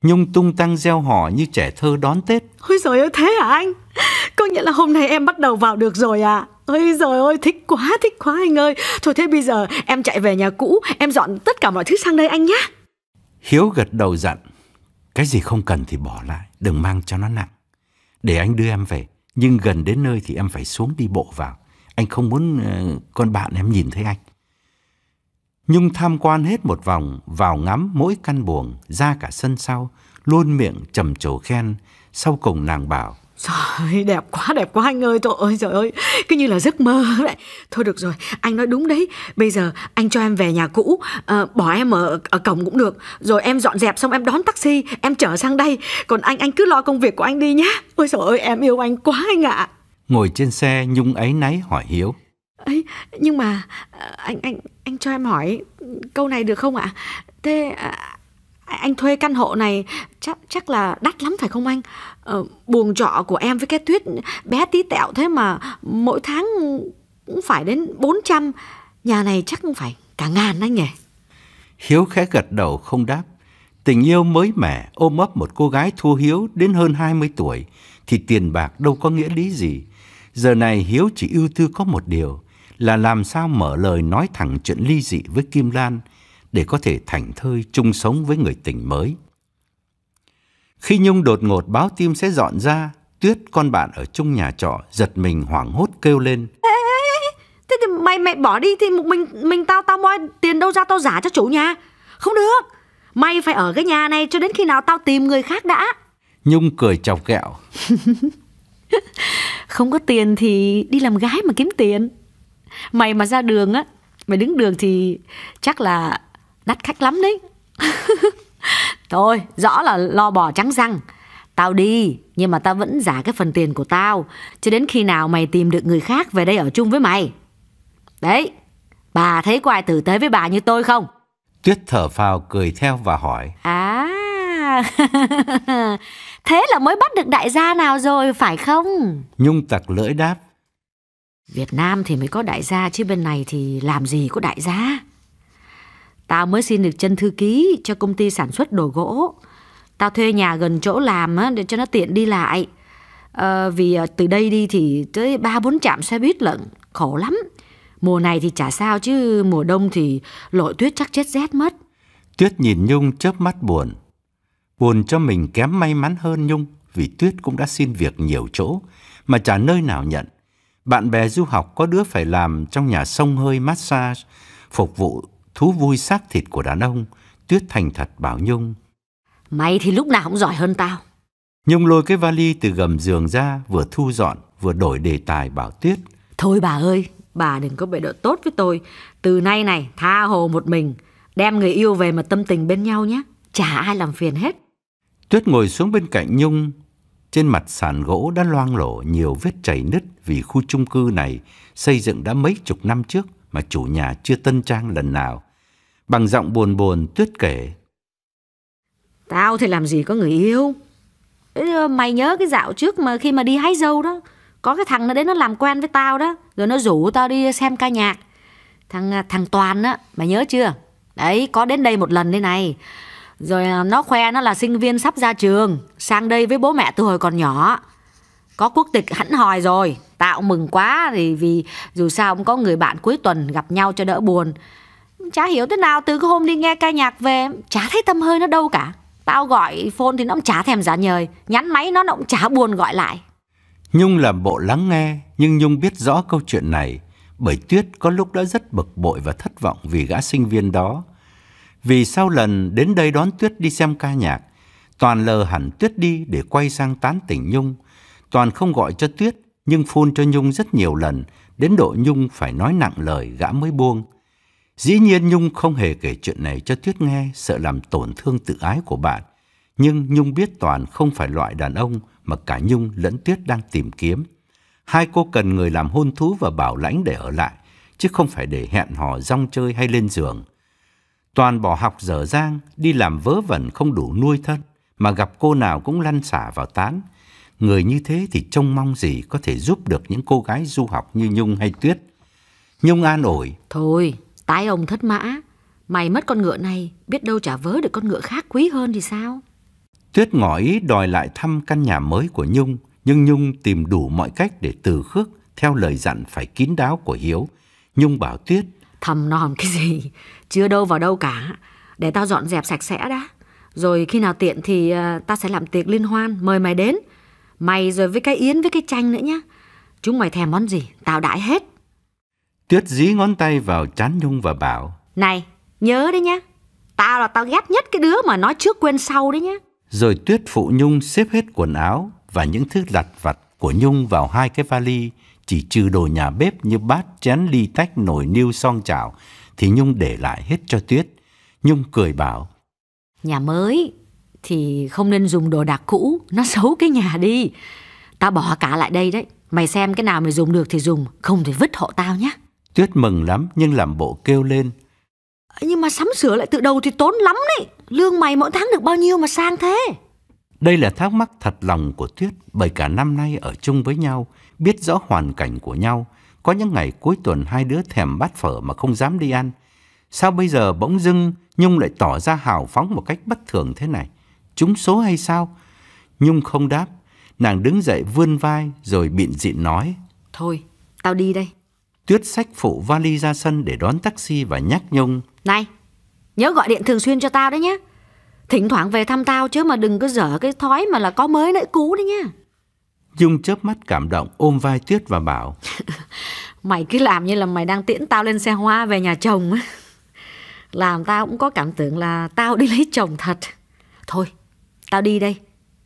Nhung tung tăng reo hò như trẻ thơ đón Tết. Ôi trời ơi thế hả anh? Có nghĩa là hôm nay em bắt đầu vào được rồi à? Ôi trời ơi thích quá thích quá anh ơi. Thôi thế bây giờ em chạy về nhà cũ, em dọn tất cả mọi thứ sang đây anh nhé. Hiếu gật đầu dặn, cái gì không cần thì bỏ lại, đừng mang cho nó nặng. Để anh đưa em về nhưng gần đến nơi thì em phải xuống đi bộ vào. Anh không muốn ờ, con bạn em nhìn thấy anh. Nhung tham quan hết một vòng, vào ngắm mỗi căn buồng, ra cả sân sau, luôn miệng trầm trồ khen, sau cùng nàng bảo. Trời ơi, đẹp quá, đẹp quá anh ơi, trời ơi, trời ơi, cứ như là giấc mơ đấy. Thôi được rồi, anh nói đúng đấy, bây giờ anh cho em về nhà cũ, à, bỏ em ở, ở cổng cũng được, rồi em dọn dẹp xong em đón taxi, em trở sang đây, còn anh, anh cứ lo công việc của anh đi nhé. Ôi trời ơi, em yêu anh quá anh ạ. Ngồi trên xe, Nhung ấy náy hỏi Hiếu. ấy nhưng mà ờ, anh anh anh cho em hỏi câu này được không ạ? À? Thế anh thuê căn hộ này chắc chắc là đắt lắm phải không anh ờ, buồng trọ của em với cái tuyết bé tí tẹo thế mà mỗi tháng cũng phải đến 400 nhà này chắc cũng phải cả ngàn anh nhỉ hiếu khẽ gật đầu không đáp tình yêu mới mẻ ôm ấp một cô gái thua hiếu đến hơn 20 tuổi thì tiền bạc đâu có nghĩa lý gì giờ này hiếu chỉ ưu tư có một điều là làm sao mở lời nói thẳng chuyện ly dị với kim lan để có thể thành thơi chung sống với người tình mới. Khi Nhung đột ngột báo tim sẽ dọn ra, Tuyết con bạn ở chung nhà trọ giật mình hoảng hốt kêu lên. Ê, ê, ê, thế thì mày mẹ bỏ đi thì mình mình tao tao moi tiền đâu ra tao giả cho chủ nhà. Không được. Mày phải ở cái nhà này cho đến khi nào tao tìm người khác đã. Nhung cười chọc kẹo. *laughs* không có tiền thì đi làm gái mà kiếm tiền. Mày mà ra đường á, mày đứng đường thì chắc là đắt khách lắm đấy *laughs* thôi rõ là lo bò trắng răng tao đi nhưng mà tao vẫn giả cái phần tiền của tao cho đến khi nào mày tìm được người khác về đây ở chung với mày đấy bà thấy có ai tử tế với bà như tôi không tuyết thở phào cười theo và hỏi à *laughs* thế là mới bắt được đại gia nào rồi phải không nhung tặc lưỡi đáp việt nam thì mới có đại gia chứ bên này thì làm gì có đại gia Tao mới xin được chân thư ký cho công ty sản xuất đồ gỗ. Tao thuê nhà gần chỗ làm á, để cho nó tiện đi lại. À, vì ờ, từ đây đi thì tới 3-4 trạm xe buýt lận, khổ lắm. Mùa này thì chả sao chứ mùa đông thì lội tuyết chắc chết rét mất. Tuyết nhìn Nhung chớp mắt buồn. Buồn cho mình kém may mắn hơn Nhung vì Tuyết cũng đã xin việc nhiều chỗ mà chả nơi nào nhận. Bạn bè du học có đứa phải làm trong nhà sông hơi massage phục vụ thú vui xác thịt của đàn ông, Tuyết thành thật bảo Nhung. Mày thì lúc nào cũng giỏi hơn tao. Nhung lôi cái vali từ gầm giường ra, vừa thu dọn, vừa đổi đề tài bảo Tuyết. Thôi bà ơi, bà đừng có bệ độ tốt với tôi. Từ nay này, tha hồ một mình, đem người yêu về mà tâm tình bên nhau nhé. Chả ai làm phiền hết. Tuyết ngồi xuống bên cạnh Nhung. Trên mặt sàn gỗ đã loang lổ nhiều vết chảy nứt vì khu chung cư này xây dựng đã mấy chục năm trước mà chủ nhà chưa tân trang lần nào. Bằng giọng buồn buồn Tuyết kể Tao thì làm gì có người yêu Mày nhớ cái dạo trước mà khi mà đi hái dâu đó Có cái thằng nó đến nó làm quen với tao đó Rồi nó rủ tao đi xem ca nhạc Thằng à, thằng Toàn á Mày nhớ chưa Đấy có đến đây một lần đây này Rồi à, nó khoe nó là sinh viên sắp ra trường Sang đây với bố mẹ từ hồi còn nhỏ Có quốc tịch hẳn hòi rồi Tạo mừng quá thì vì dù sao cũng có người bạn cuối tuần gặp nhau cho đỡ buồn chả hiểu thế nào từ cái hôm đi nghe ca nhạc về chả thấy tâm hơi nó đâu cả tao gọi phone thì nó cũng chả thèm giả nhời nhắn máy nó, nó cũng chả buồn gọi lại nhung làm bộ lắng nghe nhưng nhung biết rõ câu chuyện này bởi tuyết có lúc đã rất bực bội và thất vọng vì gã sinh viên đó vì sau lần đến đây đón tuyết đi xem ca nhạc toàn lờ hẳn tuyết đi để quay sang tán tỉnh nhung toàn không gọi cho tuyết nhưng phun cho nhung rất nhiều lần đến độ nhung phải nói nặng lời gã mới buông Dĩ nhiên Nhung không hề kể chuyện này cho Tuyết nghe, sợ làm tổn thương tự ái của bạn. Nhưng Nhung biết Toàn không phải loại đàn ông mà cả Nhung lẫn Tuyết đang tìm kiếm. Hai cô cần người làm hôn thú và bảo lãnh để ở lại, chứ không phải để hẹn hò rong chơi hay lên giường. Toàn bỏ học dở dang, đi làm vớ vẩn không đủ nuôi thân, mà gặp cô nào cũng lăn xả vào tán. Người như thế thì trông mong gì có thể giúp được những cô gái du học như Nhung hay Tuyết. Nhung an ủi Thôi, Tại ông thất mã, mày mất con ngựa này, biết đâu trả vớ được con ngựa khác quý hơn thì sao? Tuyết ngỏ ý đòi lại thăm căn nhà mới của Nhung, nhưng Nhung tìm đủ mọi cách để từ khước theo lời dặn phải kín đáo của Hiếu. Nhung bảo Tuyết Thầm nòm cái gì, chưa đâu vào đâu cả, để tao dọn dẹp sạch sẽ đã. Rồi khi nào tiện thì ờ, ta sẽ làm tiệc liên hoan, mời mày đến. Mày rồi với cái Yến với cái Chanh nữa nhá. Chúng mày thèm món gì, tao đãi hết. Tuyết dí ngón tay vào chán Nhung và bảo Này, nhớ đấy nhá Tao là tao ghét nhất cái đứa mà nói trước quên sau đấy nhá Rồi Tuyết phụ Nhung xếp hết quần áo Và những thứ lặt vặt của Nhung vào hai cái vali Chỉ trừ đồ nhà bếp như bát, chén, ly tách, nồi, niêu, song chảo Thì Nhung để lại hết cho Tuyết Nhung cười bảo Nhà mới thì không nên dùng đồ đạc cũ Nó xấu cái nhà đi Tao bỏ cả lại đây đấy Mày xem cái nào mày dùng được thì dùng Không thì vứt hộ tao nhé Tuyết mừng lắm nhưng làm bộ kêu lên. Nhưng mà sắm sửa lại từ đầu thì tốn lắm đấy. Lương mày mỗi tháng được bao nhiêu mà sang thế? Đây là thắc mắc thật lòng của Tuyết bởi cả năm nay ở chung với nhau, biết rõ hoàn cảnh của nhau. Có những ngày cuối tuần hai đứa thèm bát phở mà không dám đi ăn. Sao bây giờ bỗng dưng Nhung lại tỏ ra hào phóng một cách bất thường thế này? Chúng số hay sao? Nhung không đáp. Nàng đứng dậy vươn vai rồi biện dịn nói. Thôi, tao đi đây. Tuyết xách phụ vali ra sân để đón taxi và nhắc Nhung. Này, nhớ gọi điện thường xuyên cho tao đấy nhé. Thỉnh thoảng về thăm tao chứ mà đừng cứ dở cái thói mà là có mới lại cũ đấy nha. Nhung chớp mắt cảm động ôm vai Tuyết và bảo. *laughs* mày cứ làm như là mày đang tiễn tao lên xe hoa về nhà chồng. làm tao cũng có cảm tưởng là tao đi lấy chồng thật. Thôi, tao đi đây.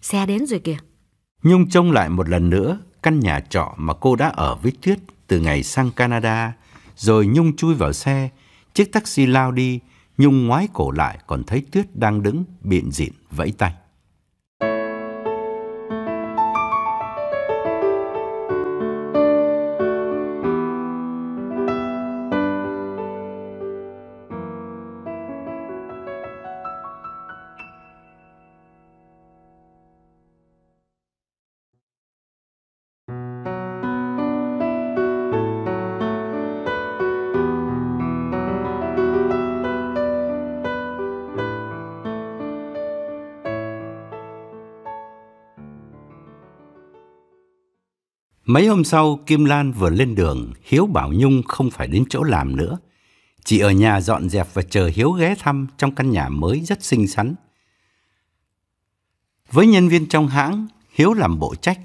Xe đến rồi kìa. Nhung trông lại một lần nữa căn nhà trọ mà cô đã ở với Tuyết từ ngày sang Canada, rồi Nhung chui vào xe, chiếc taxi lao đi, Nhung ngoái cổ lại còn thấy Tuyết đang đứng, biện diện, vẫy tay. Mấy hôm sau, Kim Lan vừa lên đường, Hiếu bảo Nhung không phải đến chỗ làm nữa. Chỉ ở nhà dọn dẹp và chờ Hiếu ghé thăm trong căn nhà mới rất xinh xắn. Với nhân viên trong hãng, Hiếu làm bộ trách.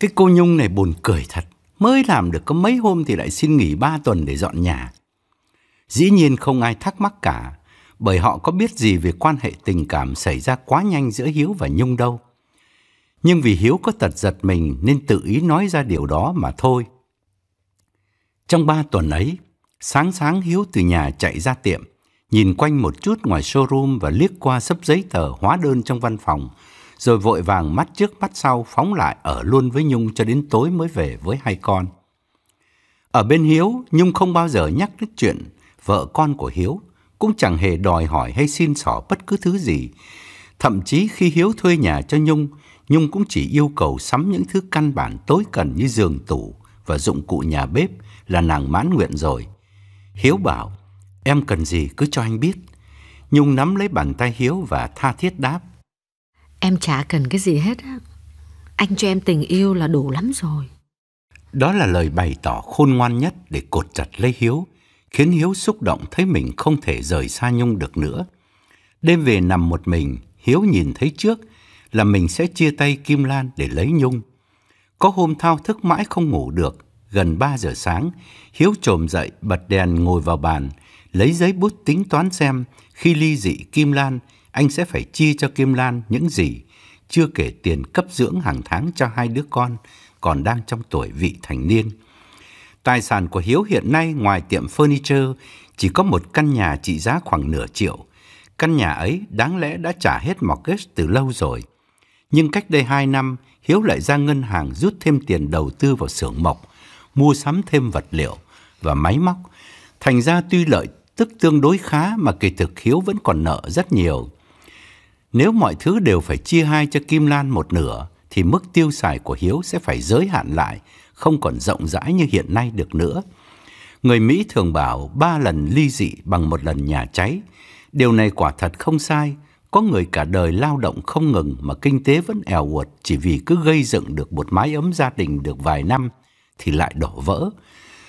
Cái cô Nhung này buồn cười thật, mới làm được có mấy hôm thì lại xin nghỉ ba tuần để dọn nhà. Dĩ nhiên không ai thắc mắc cả, bởi họ có biết gì về quan hệ tình cảm xảy ra quá nhanh giữa Hiếu và Nhung đâu nhưng vì Hiếu có tật giật mình nên tự ý nói ra điều đó mà thôi. Trong ba tuần ấy, sáng sáng Hiếu từ nhà chạy ra tiệm, nhìn quanh một chút ngoài showroom và liếc qua sấp giấy tờ hóa đơn trong văn phòng, rồi vội vàng mắt trước mắt sau phóng lại ở luôn với Nhung cho đến tối mới về với hai con. Ở bên Hiếu, Nhung không bao giờ nhắc đến chuyện vợ con của Hiếu, cũng chẳng hề đòi hỏi hay xin xỏ bất cứ thứ gì. Thậm chí khi Hiếu thuê nhà cho Nhung, Nhung cũng chỉ yêu cầu sắm những thứ căn bản tối cần như giường tủ và dụng cụ nhà bếp là nàng mãn nguyện rồi. Hiếu bảo, em cần gì cứ cho anh biết. Nhung nắm lấy bàn tay Hiếu và tha thiết đáp. Em chả cần cái gì hết á. Anh cho em tình yêu là đủ lắm rồi. Đó là lời bày tỏ khôn ngoan nhất để cột chặt lấy Hiếu, khiến Hiếu xúc động thấy mình không thể rời xa Nhung được nữa. Đêm về nằm một mình, Hiếu nhìn thấy trước là mình sẽ chia tay Kim Lan để lấy Nhung. Có hôm thao thức mãi không ngủ được, gần 3 giờ sáng, Hiếu trồm dậy bật đèn ngồi vào bàn, lấy giấy bút tính toán xem khi ly dị Kim Lan, anh sẽ phải chia cho Kim Lan những gì, chưa kể tiền cấp dưỡng hàng tháng cho hai đứa con còn đang trong tuổi vị thành niên. Tài sản của Hiếu hiện nay ngoài tiệm furniture chỉ có một căn nhà trị giá khoảng nửa triệu. Căn nhà ấy đáng lẽ đã trả hết mortgage từ lâu rồi. Nhưng cách đây 2 năm, Hiếu lại ra ngân hàng rút thêm tiền đầu tư vào xưởng mộc, mua sắm thêm vật liệu và máy móc. Thành ra tuy lợi tức tương đối khá mà kỳ thực Hiếu vẫn còn nợ rất nhiều. Nếu mọi thứ đều phải chia hai cho Kim Lan một nửa, thì mức tiêu xài của Hiếu sẽ phải giới hạn lại, không còn rộng rãi như hiện nay được nữa. Người Mỹ thường bảo ba lần ly dị bằng một lần nhà cháy. Điều này quả thật không sai, có người cả đời lao động không ngừng mà kinh tế vẫn èo uột chỉ vì cứ gây dựng được một mái ấm gia đình được vài năm thì lại đổ vỡ.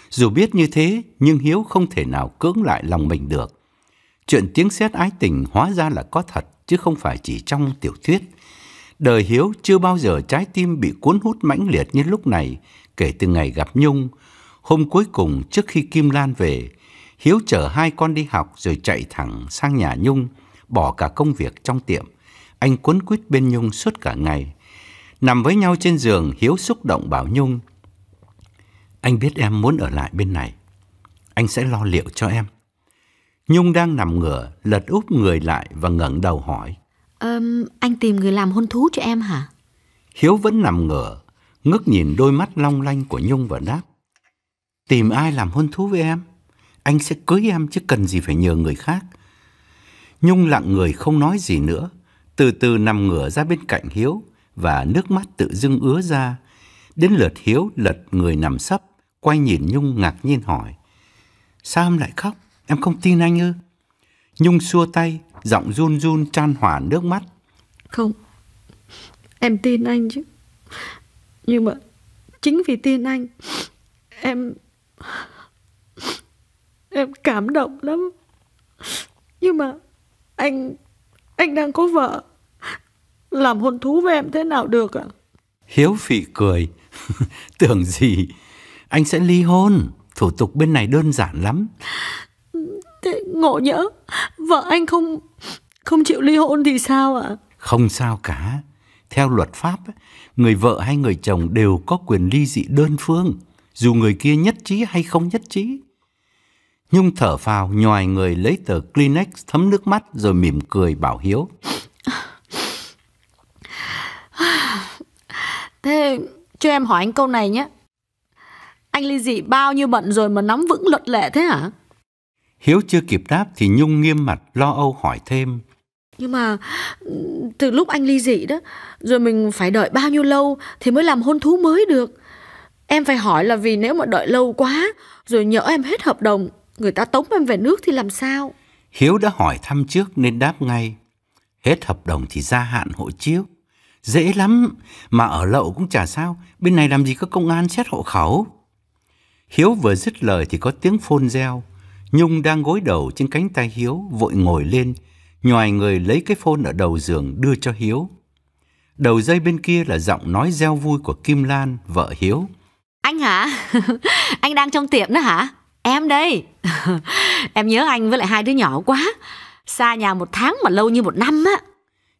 Dù biết như thế, nhưng Hiếu không thể nào cưỡng lại lòng mình được. Chuyện tiếng sét ái tình hóa ra là có thật, chứ không phải chỉ trong tiểu thuyết. Đời Hiếu chưa bao giờ trái tim bị cuốn hút mãnh liệt như lúc này, kể từ ngày gặp Nhung. Hôm cuối cùng trước khi Kim Lan về, Hiếu chở hai con đi học rồi chạy thẳng sang nhà Nhung bỏ cả công việc trong tiệm. Anh cuốn quýt bên Nhung suốt cả ngày. Nằm với nhau trên giường, Hiếu xúc động bảo Nhung. Anh biết em muốn ở lại bên này. Anh sẽ lo liệu cho em. Nhung đang nằm ngửa, lật úp người lại và ngẩng đầu hỏi. Um, anh tìm người làm hôn thú cho em hả? Hiếu vẫn nằm ngửa, ngước nhìn đôi mắt long lanh của Nhung và đáp. Tìm ai làm hôn thú với em? Anh sẽ cưới em chứ cần gì phải nhờ người khác. Nhung lặng người không nói gì nữa, từ từ nằm ngửa ra bên cạnh Hiếu và nước mắt tự dưng ứa ra. Đến lượt Hiếu lật người nằm sấp, quay nhìn Nhung ngạc nhiên hỏi. Sao em lại khóc? Em không tin anh ư? Nhung xua tay, giọng run run chan hòa nước mắt. Không, em tin anh chứ. Nhưng mà chính vì tin anh, em... Em cảm động lắm. Nhưng mà anh... anh đang có vợ. Làm hôn thú với em thế nào được ạ? À? Hiếu phỉ cười. cười. *laughs* Tưởng gì? Anh sẽ ly hôn. Thủ tục bên này đơn giản lắm. Thế ngộ nhỡ, vợ anh không không chịu ly hôn thì sao ạ? À? Không sao cả. Theo luật pháp, người vợ hay người chồng đều có quyền ly dị đơn phương, dù người kia nhất trí hay không nhất trí. Nhung thở phào nhòi người lấy tờ Kleenex thấm nước mắt rồi mỉm cười bảo Hiếu. *sighs* Thế cho em hỏi anh câu này nhé. Anh ly dị bao nhiêu bận rồi mà nắm vững luật lệ thế hả? Hiếu chưa kịp đáp thì Nhung nghiêm mặt lo âu hỏi thêm. Nhưng mà từ lúc anh ly dị đó, rồi mình phải đợi bao nhiêu lâu thì mới làm hôn thú mới được. Em phải hỏi là vì nếu mà đợi lâu quá, rồi nhỡ em hết hợp đồng Người ta tống em về nước thì làm sao? Hiếu đã hỏi thăm trước nên đáp ngay. Hết hợp đồng thì gia hạn hộ chiếu. Dễ lắm, mà ở lậu cũng chả sao, bên này làm gì có công an xét hộ khẩu. Hiếu vừa dứt lời thì có tiếng phôn reo. Nhung đang gối đầu trên cánh tay Hiếu, vội ngồi lên, nhòi người lấy cái phôn ở đầu giường đưa cho Hiếu. Đầu dây bên kia là giọng nói reo vui của Kim Lan, vợ Hiếu. Anh hả? *laughs* anh đang trong tiệm đó hả? em đây *laughs* em nhớ anh với lại hai đứa nhỏ quá xa nhà một tháng mà lâu như một năm á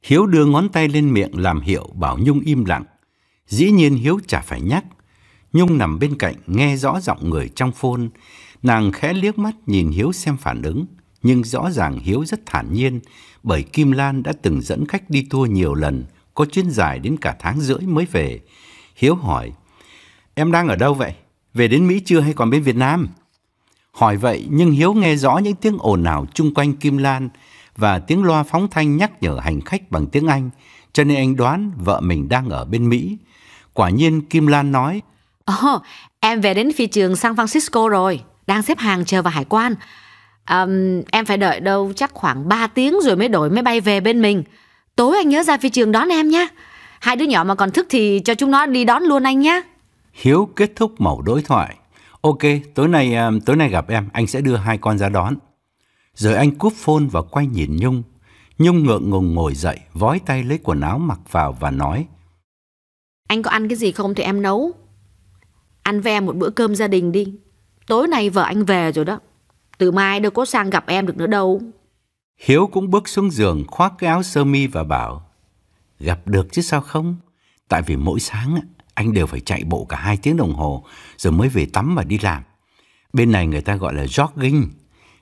hiếu đưa ngón tay lên miệng làm hiệu bảo nhung im lặng dĩ nhiên hiếu chả phải nhắc nhung nằm bên cạnh nghe rõ giọng người trong phôn nàng khẽ liếc mắt nhìn hiếu xem phản ứng nhưng rõ ràng hiếu rất thản nhiên bởi kim lan đã từng dẫn khách đi tour nhiều lần có chuyến dài đến cả tháng rưỡi mới về hiếu hỏi em đang ở đâu vậy về đến mỹ chưa hay còn bên việt nam Hỏi vậy nhưng Hiếu nghe rõ những tiếng ồn ào chung quanh Kim Lan và tiếng loa phóng thanh nhắc nhở hành khách bằng tiếng Anh, cho nên anh đoán vợ mình đang ở bên Mỹ. Quả nhiên Kim Lan nói, Ồ, oh, em về đến phi trường San Francisco rồi, đang xếp hàng chờ vào hải quan. Um, em phải đợi đâu chắc khoảng 3 tiếng rồi mới đổi máy bay về bên mình. Tối anh nhớ ra phi trường đón em nhé. Hai đứa nhỏ mà còn thức thì cho chúng nó đi đón luôn anh nhé. Hiếu kết thúc mẩu đối thoại. Ok, tối nay à, tối nay gặp em, anh sẽ đưa hai con ra đón. Rồi anh cúp phone và quay nhìn Nhung. Nhung ngượng ngùng ngồi dậy, vói tay lấy quần áo mặc vào và nói. Anh có ăn cái gì không thì em nấu. Ăn ve một bữa cơm gia đình đi. Tối nay vợ anh về rồi đó. Từ mai đâu có sang gặp em được nữa đâu. Hiếu cũng bước xuống giường khoác cái áo sơ mi và bảo Gặp được chứ sao không? Tại vì mỗi sáng ạ anh đều phải chạy bộ cả hai tiếng đồng hồ rồi mới về tắm và đi làm. Bên này người ta gọi là jogging.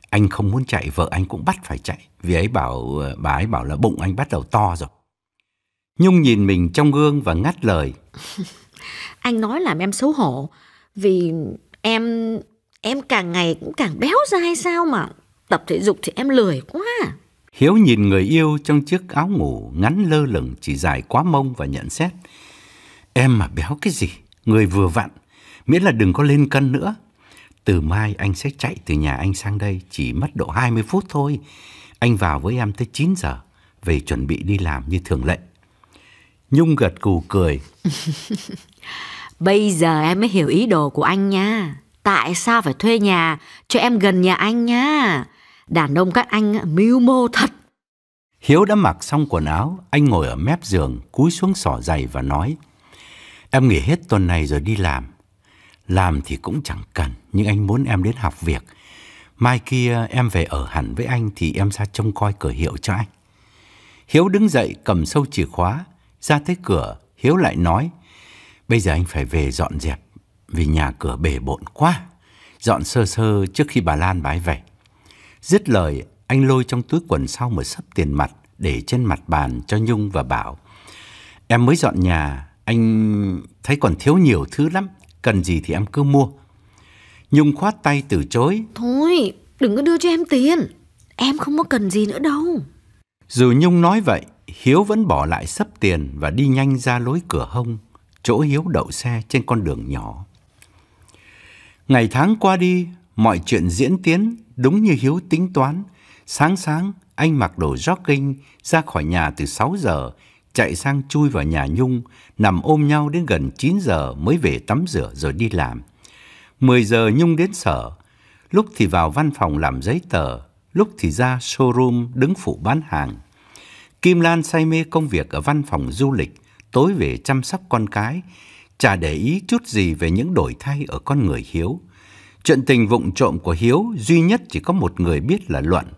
Anh không muốn chạy, vợ anh cũng bắt phải chạy. Vì ấy bảo ờ, bà ấy bảo là bụng anh bắt đầu to rồi. Nhung nhìn mình trong gương và ngắt lời. *laughs* anh nói làm em xấu hổ vì em em càng ngày cũng càng béo ra hay sao mà tập thể dục thì em lười quá. Hiếu nhìn người yêu trong chiếc áo ngủ ngắn lơ lửng chỉ dài quá mông và nhận xét. Em mà béo cái gì, người vừa vặn, miễn là đừng có lên cân nữa. Từ mai anh sẽ chạy từ nhà anh sang đây, chỉ mất độ 20 phút thôi. Anh vào với em tới 9 giờ, về chuẩn bị đi làm như thường lệ. Nhung gật cù cười. *laughs* Bây giờ em mới hiểu ý đồ của anh nha. Tại sao phải thuê nhà cho em gần nhà anh nha? Đàn ông các anh mưu mô thật. Hiếu đã mặc xong quần áo, anh ngồi ở mép giường, cúi xuống sỏ giày và nói. Em nghỉ hết tuần này rồi đi làm. Làm thì cũng chẳng cần, nhưng anh muốn em đến học việc. Mai kia em về ở hẳn với anh thì em ra trông coi cửa hiệu cho anh. Hiếu đứng dậy cầm sâu chìa khóa, ra tới cửa, Hiếu lại nói, bây giờ anh phải về dọn dẹp, vì nhà cửa bể bộn quá, dọn sơ sơ trước khi bà Lan bái về. Dứt lời, anh lôi trong túi quần sau một sấp tiền mặt để trên mặt bàn cho Nhung và bảo, em mới dọn nhà, anh thấy còn thiếu nhiều thứ lắm, cần gì thì em cứ mua. Nhung khoát tay từ chối. Thôi, đừng có đưa cho em tiền, em không có cần gì nữa đâu. Dù Nhung nói vậy, Hiếu vẫn bỏ lại sấp tiền và đi nhanh ra lối cửa hông, chỗ Hiếu đậu xe trên con đường nhỏ. Ngày tháng qua đi, mọi chuyện diễn tiến đúng như Hiếu tính toán. Sáng sáng, anh mặc đồ jogging ra khỏi nhà từ 6 giờ, chạy sang chui vào nhà Nhung, nằm ôm nhau đến gần 9 giờ mới về tắm rửa rồi đi làm. 10 giờ Nhung đến sở, lúc thì vào văn phòng làm giấy tờ, lúc thì ra showroom đứng phụ bán hàng. Kim Lan say mê công việc ở văn phòng du lịch, tối về chăm sóc con cái, chả để ý chút gì về những đổi thay ở con người Hiếu. Chuyện tình vụng trộm của Hiếu duy nhất chỉ có một người biết là Luận –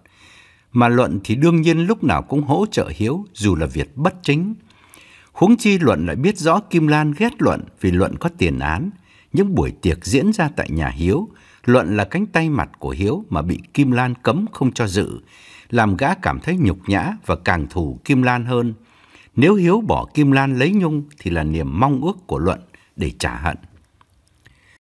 mà Luận thì đương nhiên lúc nào cũng hỗ trợ Hiếu dù là việc bất chính. Huống chi Luận lại biết rõ Kim Lan ghét Luận vì Luận có tiền án. Những buổi tiệc diễn ra tại nhà Hiếu, Luận là cánh tay mặt của Hiếu mà bị Kim Lan cấm không cho dự, làm gã cảm thấy nhục nhã và càng thù Kim Lan hơn. Nếu Hiếu bỏ Kim Lan lấy Nhung thì là niềm mong ước của Luận để trả hận.